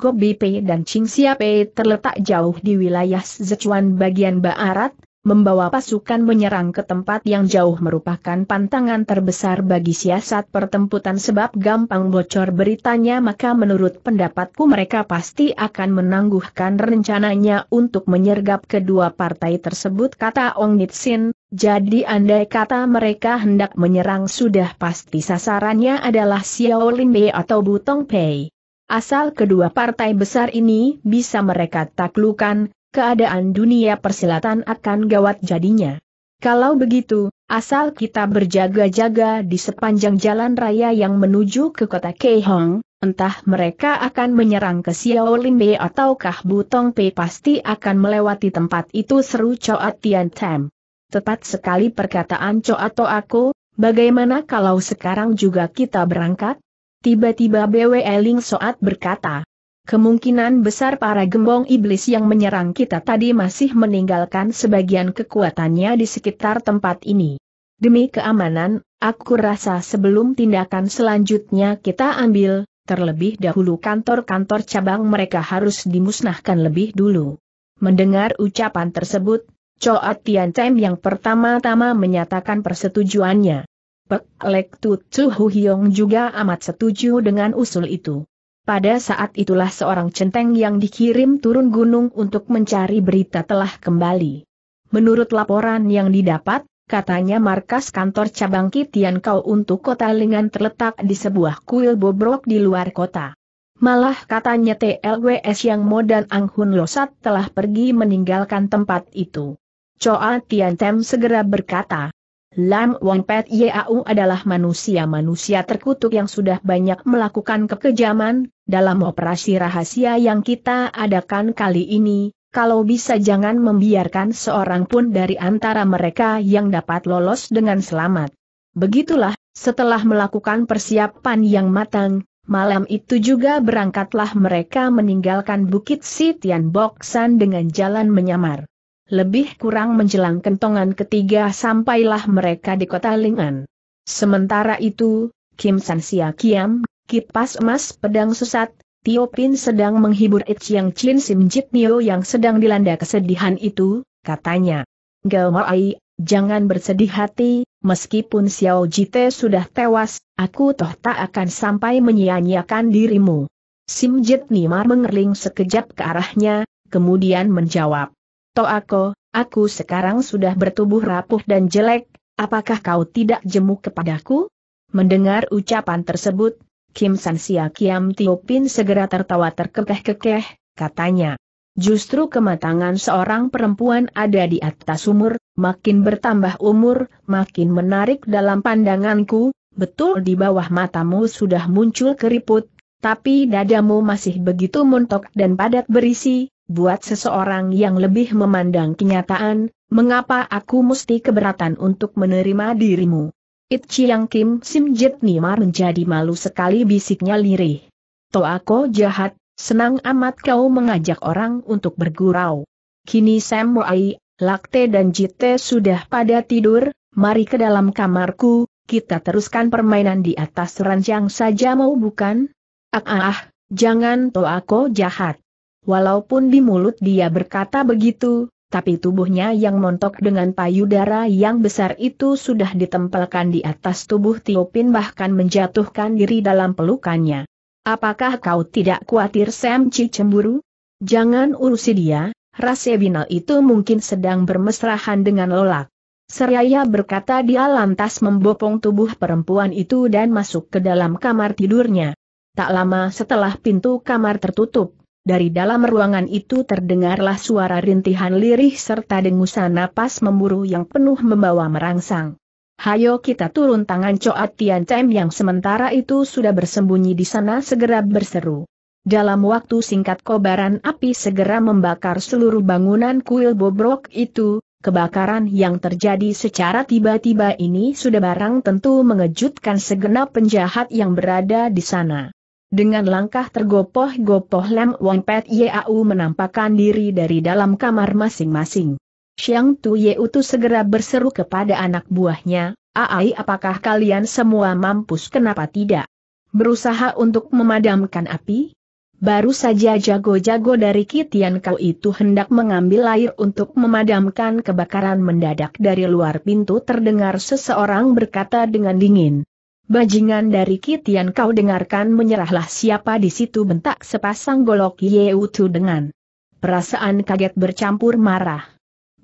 Pei dan Ching Pei terletak jauh di wilayah Sichuan bagian barat, membawa pasukan menyerang ke tempat yang jauh merupakan pantangan terbesar bagi siasat pertempuran sebab gampang bocor beritanya maka menurut pendapatku mereka pasti akan menangguhkan rencananya untuk menyergap kedua partai tersebut kata Ong Nitsin, jadi andai kata mereka hendak menyerang sudah pasti sasarannya adalah Xiao Lin Bei atau Butong Pei. Asal kedua partai besar ini bisa mereka taklukan, keadaan dunia persilatan akan gawat jadinya. Kalau begitu, asal kita berjaga-jaga di sepanjang jalan raya yang menuju ke kota Keihong, entah mereka akan menyerang ke Xiao Lin Bei ataukah Butong Pei pasti akan melewati tempat itu seru Choa Tian Tem. Tepat sekali perkataan Co atau aku, bagaimana kalau sekarang juga kita berangkat? Tiba-tiba BW Ling Soat berkata, kemungkinan besar para gembong iblis yang menyerang kita tadi masih meninggalkan sebagian kekuatannya di sekitar tempat ini. Demi keamanan, aku rasa sebelum tindakan selanjutnya kita ambil, Terlebih dahulu kantor-kantor cabang mereka harus dimusnahkan lebih dulu. Mendengar ucapan tersebut, Choa Tian Chem yang pertama-tama menyatakan persetujuannya. Pek Lek Tu Hu Hiong juga amat setuju dengan usul itu. Pada saat itulah seorang centeng yang dikirim turun gunung untuk mencari berita telah kembali. Menurut laporan yang didapat, katanya markas kantor cabang Kitian Kau untuk kota Lingan terletak di sebuah kuil bobrok di luar kota. Malah katanya TLWS yang modan Hun Losat telah pergi meninggalkan tempat itu. Choa Tian Tem segera berkata, Lam Wong Pet Yau adalah manusia-manusia terkutuk yang sudah banyak melakukan kekejaman, dalam operasi rahasia yang kita adakan kali ini, kalau bisa jangan membiarkan seorang pun dari antara mereka yang dapat lolos dengan selamat. Begitulah, setelah melakukan persiapan yang matang, malam itu juga berangkatlah mereka meninggalkan Bukit Sitian Boksan dengan jalan menyamar. Lebih kurang menjelang kentongan ketiga sampailah mereka di kota Lingan. Sementara itu, Kim San Sia Kiam, kipas emas pedang susat, Tio Pin sedang menghibur Ich Yang Chin Sim Jit Nio yang sedang dilanda kesedihan itu, katanya. Ai, jangan bersedih hati, meskipun Xiao Jite sudah tewas, aku toh tak akan sampai menyia-nyiakan dirimu. Sim Jit Nimar mengerling sekejap ke arahnya, kemudian menjawab. Toako, aku sekarang sudah bertubuh rapuh dan jelek, apakah kau tidak jemu kepadaku? Mendengar ucapan tersebut, Kim Sia Kiam Tiopin segera tertawa terkekeh-kekeh, katanya. Justru kematangan seorang perempuan ada di atas umur, makin bertambah umur, makin menarik dalam pandanganku, betul di bawah matamu sudah muncul keriput, tapi dadamu masih begitu montok dan padat berisi, buat seseorang yang lebih memandang kenyataan, mengapa aku mesti keberatan untuk menerima dirimu? It Chiang Kim Sim Jit Nima menjadi malu sekali bisiknya lirih. aku jahat, senang amat kau mengajak orang untuk bergurau. Kini Sam Moai, Lakte dan Jite sudah pada tidur, mari ke dalam kamarku, kita teruskan permainan di atas ranjang saja mau bukan? Ah ah, ah jangan Toako jahat. Walaupun di mulut dia berkata begitu, tapi tubuhnya yang montok dengan payudara yang besar itu sudah ditempelkan di atas tubuh Tiopin bahkan menjatuhkan diri dalam pelukannya. Apakah kau tidak khawatir Sam Chi cemburu? Jangan urusi dia, Rasebinal itu mungkin sedang bermesrahan dengan lolak. Seraya berkata dia lantas membopong tubuh perempuan itu dan masuk ke dalam kamar tidurnya. Tak lama setelah pintu kamar tertutup, dari dalam ruangan itu terdengarlah suara rintihan lirih serta dengusan napas memburu yang penuh membawa merangsang. Hayo kita turun tangan Coat Tian Cem yang sementara itu sudah bersembunyi di sana segera berseru. Dalam waktu singkat kobaran api segera membakar seluruh bangunan kuil bobrok itu, kebakaran yang terjadi secara tiba-tiba ini sudah barang tentu mengejutkan segenap penjahat yang berada di sana. Dengan langkah tergopoh-gopoh Lem Wong Pet Yau menampakkan diri dari dalam kamar masing-masing. Xiang Tu Yeu tu segera berseru kepada anak buahnya, Aai apakah kalian semua mampus kenapa tidak? Berusaha untuk memadamkan api? Baru saja jago-jago dari Kitian kau itu hendak mengambil air untuk memadamkan kebakaran mendadak dari luar pintu terdengar seseorang berkata dengan dingin. Bajingan dari Kitian kau dengarkan menyerahlah siapa di situ bentak sepasang golok Yeutu dengan perasaan kaget bercampur marah.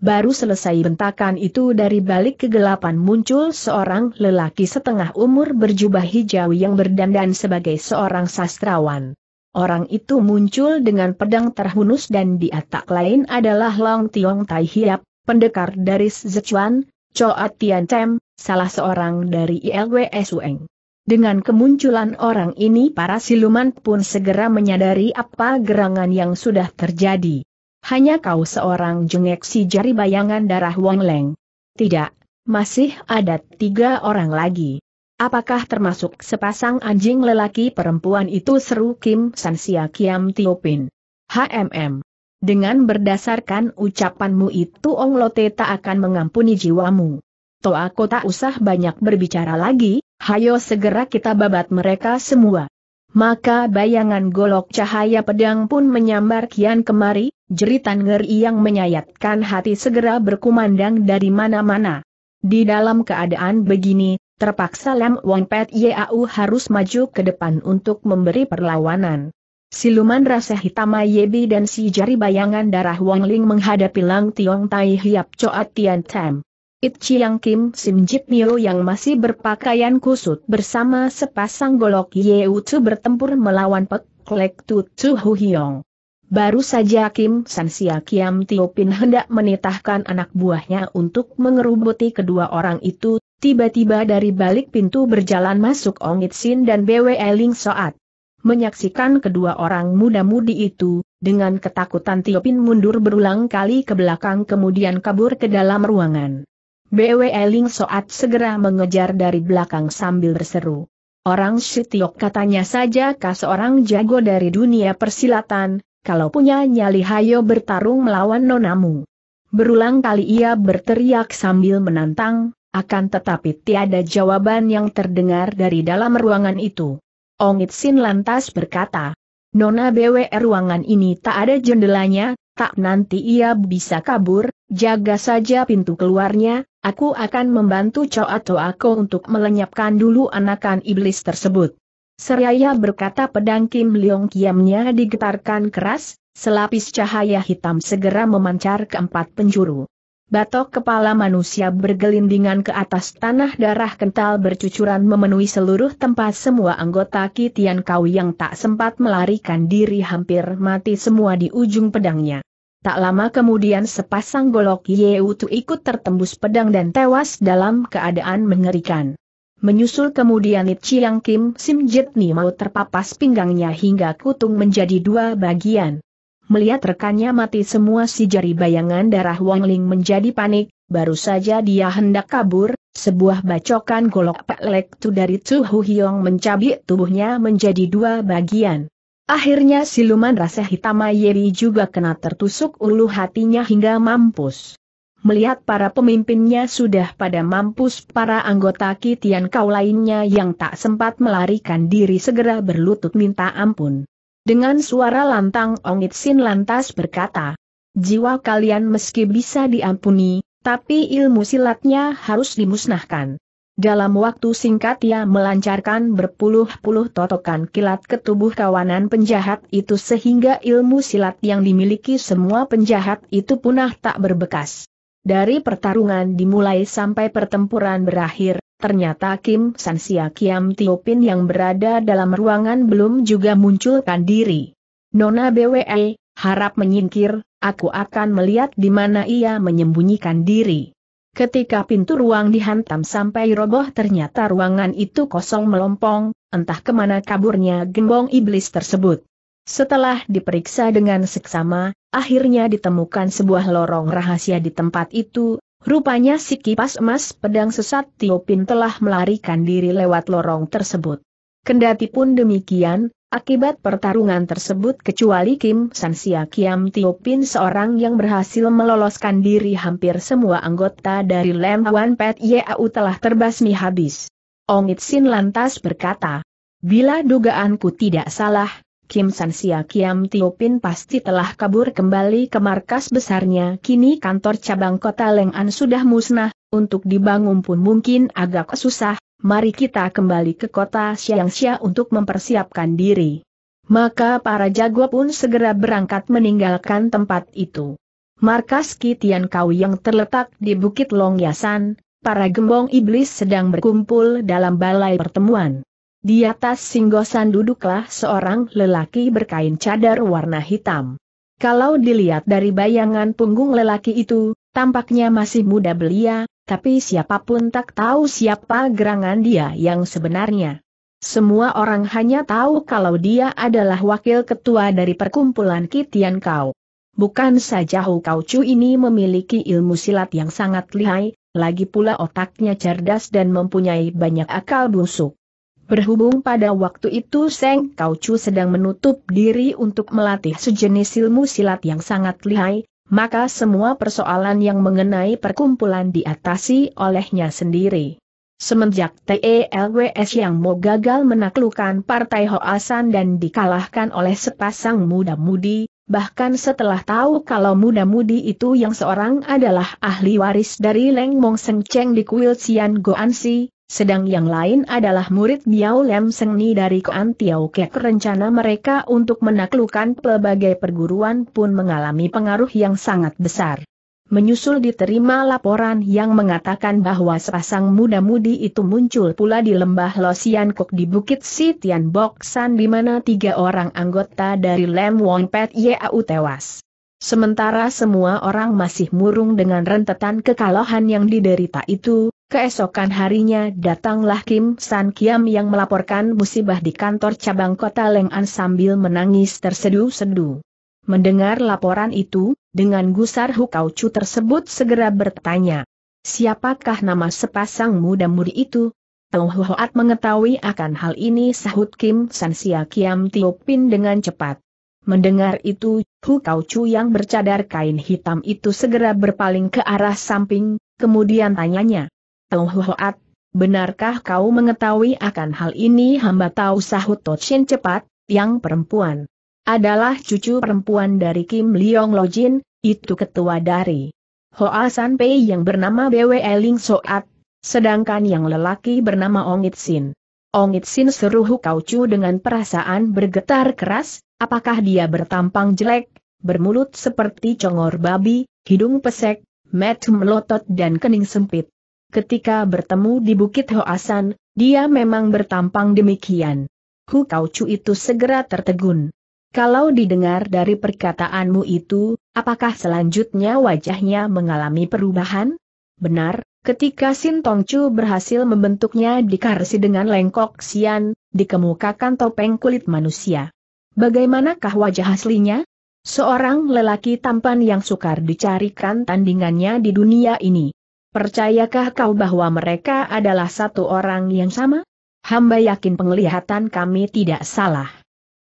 Baru selesai bentakan itu dari balik kegelapan muncul seorang lelaki setengah umur berjubah hijau yang berdandan sebagai seorang sastrawan. Orang itu muncul dengan pedang terhunus dan di atak lain adalah Long Tiong Tai Hiap, pendekar dari Sichuan, Choa Tian Tem, salah seorang dari ILWSUeng. Dengan kemunculan orang ini para siluman pun segera menyadari apa gerangan yang sudah terjadi. Hanya kau seorang jengek si jari bayangan darah Wang Leng. Tidak, masih ada tiga orang lagi. Apakah termasuk sepasang anjing lelaki perempuan itu seru Kim Sia Kiam Tiopin? HMM dengan berdasarkan ucapanmu itu Ong Lote tak akan mengampuni jiwamu. Toh aku tak usah banyak berbicara lagi, hayo segera kita babat mereka semua. Maka bayangan golok cahaya pedang pun menyambar kian kemari, jeritan ngeri yang menyayatkan hati segera berkumandang dari mana-mana. Di dalam keadaan begini, terpaksa Lam Wong Pet Yau harus maju ke depan untuk memberi perlawanan. Siluman rasa hitam Yebi dan si jari bayangan darah Wang Ling menghadapi Lang Tiong Tai Hiap Choat Tian Tam. It Chiang Kim Sim Jip Nio yang masih berpakaian kusut bersama sepasang golok Yeu Tu bertempur melawan Pek Klek Tu Tu Hu Hiong. Baru saja Kim San Sia Kiam Tio Pin hendak menitahkan anak buahnya untuk mengerubuti kedua orang itu, tiba-tiba dari balik pintu berjalan masuk Ong It Sin dan Bwe Ling Soat. Menyaksikan kedua orang muda-mudi itu, dengan ketakutan Tio Pin mundur berulang kali ke belakang kemudian kabur ke dalam ruangan. BW Eling Soat segera mengejar dari belakang sambil berseru. Orang Sitiok katanya saja kah seorang jago dari dunia persilatan, kalau punya nyali hayo bertarung melawan nonamu. Berulang kali ia berteriak sambil menantang, akan tetapi tiada jawaban yang terdengar dari dalam ruangan itu. Ongit Sin lantas berkata, Nona BW ruangan ini tak ada jendelanya, tak nanti ia bisa kabur, jaga saja pintu keluarnya, aku akan membantu atau aku untuk melenyapkan dulu anakan iblis tersebut. Seraya berkata pedang Kim Leong Kiamnya digetarkan keras, selapis cahaya hitam segera memancar ke empat penjuru. Batok kepala manusia bergelindingan ke atas tanah darah kental bercucuran memenuhi seluruh tempat semua anggota Kitian Kau yang tak sempat melarikan diri hampir mati semua di ujung pedangnya. Tak lama kemudian sepasang golok Yeutu ikut tertembus pedang dan tewas dalam keadaan mengerikan. Menyusul kemudian Chiang Kim Sim Ni mau terpapas pinggangnya hingga kutung menjadi dua bagian. Melihat rekannya mati semua si jari bayangan darah Wang Ling menjadi panik, baru saja dia hendak kabur, sebuah bacokan golok pelek tu dari Tzu Hu Hiong mencabik tubuhnya menjadi dua bagian. Akhirnya siluman rasa hitam Yeri juga kena tertusuk ulu hatinya hingga mampus. Melihat para pemimpinnya sudah pada mampus para anggota Kitian Kau lainnya yang tak sempat melarikan diri segera berlutut minta ampun. Dengan suara lantang Ong Itsin lantas berkata, jiwa kalian meski bisa diampuni, tapi ilmu silatnya harus dimusnahkan. Dalam waktu singkat ia melancarkan berpuluh-puluh totokan kilat ke tubuh kawanan penjahat itu sehingga ilmu silat yang dimiliki semua penjahat itu punah tak berbekas. Dari pertarungan dimulai sampai pertempuran berakhir, ternyata Kim Sia Kiam Tiopin yang berada dalam ruangan belum juga munculkan diri. Nona BWE, harap menyingkir, aku akan melihat di mana ia menyembunyikan diri. Ketika pintu ruang dihantam sampai roboh ternyata ruangan itu kosong melompong, entah kemana kaburnya gembong iblis tersebut. Setelah diperiksa dengan seksama, akhirnya ditemukan sebuah lorong rahasia di tempat itu, Rupanya si kipas emas pedang sesat Tiopin telah melarikan diri lewat lorong tersebut. Kendati pun demikian, akibat pertarungan tersebut kecuali Kim Sansia Kiam Tiopin seorang yang berhasil meloloskan diri hampir semua anggota dari Lem Wan Pet Yau telah terbasmi habis. Ongit Sin lantas berkata, Bila dugaanku tidak salah, Kim Sia Kiam Pin pasti telah kabur kembali ke markas besarnya. Kini kantor cabang kota Leng'an sudah musnah, untuk dibangun pun mungkin agak susah. Mari kita kembali ke kota Xiangxia untuk mempersiapkan diri. Maka para jago pun segera berangkat meninggalkan tempat itu. Markas Kitian Kau yang terletak di Bukit Longyasan, para gembong iblis sedang berkumpul dalam balai pertemuan. Di atas singgosan duduklah seorang lelaki berkain cadar warna hitam. Kalau dilihat dari bayangan punggung lelaki itu, tampaknya masih muda belia, tapi siapapun tak tahu siapa gerangan dia yang sebenarnya. Semua orang hanya tahu kalau dia adalah wakil ketua dari perkumpulan Kitian Kau. Bukan saja Hu Kau Chu ini memiliki ilmu silat yang sangat lihai, lagi pula otaknya cerdas dan mempunyai banyak akal busuk. Berhubung pada waktu itu Seng Kau sedang menutup diri untuk melatih sejenis ilmu silat yang sangat lihai, maka semua persoalan yang mengenai perkumpulan diatasi olehnya sendiri. Semenjak TELWS yang mau gagal menaklukkan Partai Hoasan dan dikalahkan oleh sepasang muda-mudi, bahkan setelah tahu kalau muda-mudi itu yang seorang adalah ahli waris dari Leng Mong Seng Cheng di kuil Sian Goansi, sedang yang lain adalah murid Biao Lem Seng dari Koan Tiao Kek. Rencana mereka untuk menaklukkan pelbagai perguruan pun mengalami pengaruh yang sangat besar. Menyusul diterima laporan yang mengatakan bahwa sepasang muda-mudi itu muncul pula di lembah Losian Kok di Bukit Sitian Boksan di mana tiga orang anggota dari Lem Wong Pet Yau tewas. Sementara semua orang masih murung dengan rentetan kekalahan yang diderita itu, Keesokan harinya datanglah Kim San Kiam yang melaporkan musibah di kantor cabang kota Leng An sambil menangis tersedu-sedu. Mendengar laporan itu, dengan gusar Hukau Chu tersebut segera bertanya, siapakah nama sepasang muda-mudi itu? Tau Hoat mengetahui akan hal ini sahut Kim San Sia Kiam Tiopin dengan cepat. Mendengar itu, Hukau Chu yang bercadar kain hitam itu segera berpaling ke arah samping, kemudian tanyanya, Tenghuat, benarkah kau mengetahui akan hal ini hamba tahu sahut Totsin cepat, yang perempuan. Adalah cucu perempuan dari Kim Leong Lojin, itu ketua dari Hoa San Pei yang bernama Bwe Ling Soat, sedangkan yang lelaki bernama Ong It Sin. Ong It Sin seru Hukau dengan perasaan bergetar keras, apakah dia bertampang jelek, bermulut seperti congor babi, hidung pesek, mata melotot dan kening sempit. Ketika bertemu di Bukit Hoasan, dia memang bertampang demikian. Hu Kaucu itu segera tertegun. Kalau didengar dari perkataanmu itu, apakah selanjutnya wajahnya mengalami perubahan? Benar, ketika Sin Chu berhasil membentuknya di dengan lengkok sian, dikemukakan topeng kulit manusia. Bagaimanakah wajah aslinya? Seorang lelaki tampan yang sukar dicarikan tandingannya di dunia ini. Percayakah kau bahwa mereka adalah satu orang yang sama? Hamba yakin penglihatan kami tidak salah.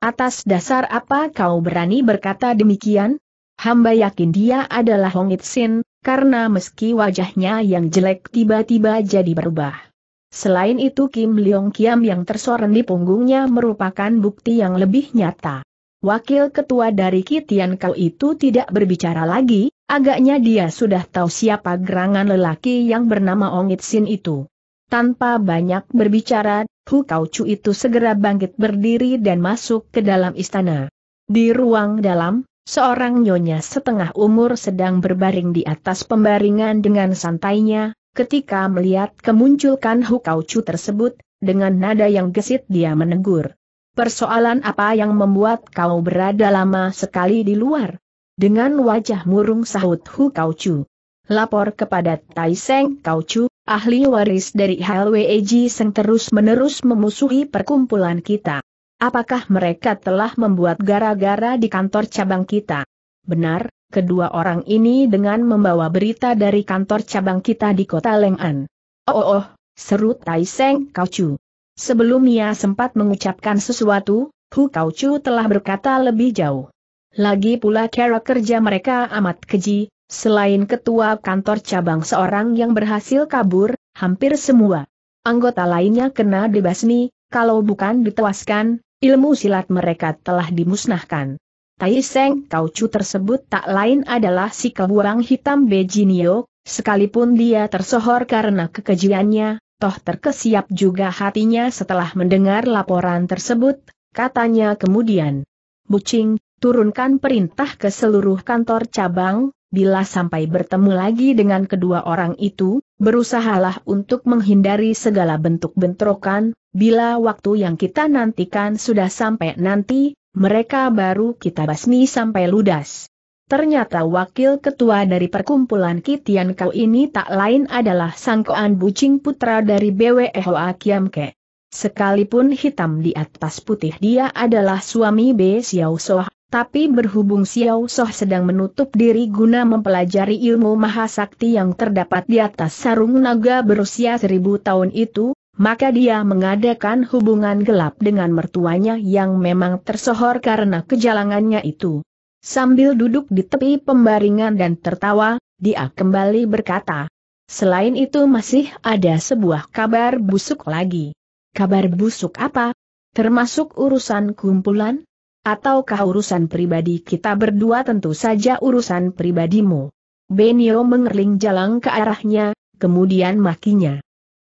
Atas dasar apa kau berani berkata demikian? Hamba yakin dia adalah Hong Itsin, karena meski wajahnya yang jelek tiba-tiba jadi berubah. Selain itu Kim Leong Kiam yang tersoren di punggungnya merupakan bukti yang lebih nyata. Wakil ketua dari Kitian Kau itu tidak berbicara lagi, Agaknya dia sudah tahu siapa gerangan lelaki yang bernama Ongit Sin itu. Tanpa banyak berbicara, Hu Kau Chu itu segera bangkit berdiri dan masuk ke dalam istana. Di ruang dalam, seorang nyonya setengah umur sedang berbaring di atas pembaringan dengan santainya, ketika melihat kemunculkan Hu Kau Chu tersebut, dengan nada yang gesit dia menegur. Persoalan apa yang membuat kau berada lama sekali di luar? Dengan wajah murung sahut Hu Kau Chu. Lapor kepada Tai Seng Kau Chu, ahli waris dari Ji, e Seng terus-menerus memusuhi perkumpulan kita. Apakah mereka telah membuat gara-gara di kantor cabang kita? Benar, kedua orang ini dengan membawa berita dari kantor cabang kita di kota Leng'an. Oh, oh, oh seru Tai Seng Kau Chu. Sebelum ia sempat mengucapkan sesuatu, Hu Kau Chu telah berkata lebih jauh. Lagi pula cara kerja mereka amat keji, selain ketua kantor cabang seorang yang berhasil kabur, hampir semua anggota lainnya kena dibasmi, kalau bukan ditewaskan, ilmu silat mereka telah dimusnahkan. Tai Seng Kaucu tersebut tak lain adalah si kebuang hitam Bejinio, sekalipun dia tersohor karena kekejiannya, toh terkesiap juga hatinya setelah mendengar laporan tersebut, katanya kemudian. Bucing, turunkan perintah ke seluruh kantor cabang, bila sampai bertemu lagi dengan kedua orang itu, berusahalah untuk menghindari segala bentuk bentrokan, bila waktu yang kita nantikan sudah sampai nanti, mereka baru kita basmi sampai ludas. Ternyata wakil ketua dari perkumpulan Kitian Kau ini tak lain adalah sangkoan bucing putra dari BWE Hoa Kiamke. Sekalipun hitam di atas putih dia adalah suami B Xiao Soh, tapi berhubung Xiao Soh sedang menutup diri guna mempelajari ilmu mahasakti yang terdapat di atas sarung naga berusia seribu tahun itu, maka dia mengadakan hubungan gelap dengan mertuanya yang memang tersohor karena kejalangannya itu. Sambil duduk di tepi pembaringan dan tertawa, dia kembali berkata, Selain itu masih ada sebuah kabar busuk lagi. Kabar busuk apa? Termasuk urusan kumpulan? Ataukah urusan pribadi kita berdua tentu saja urusan pribadimu? Benio mengerling jalan ke arahnya, kemudian makinya.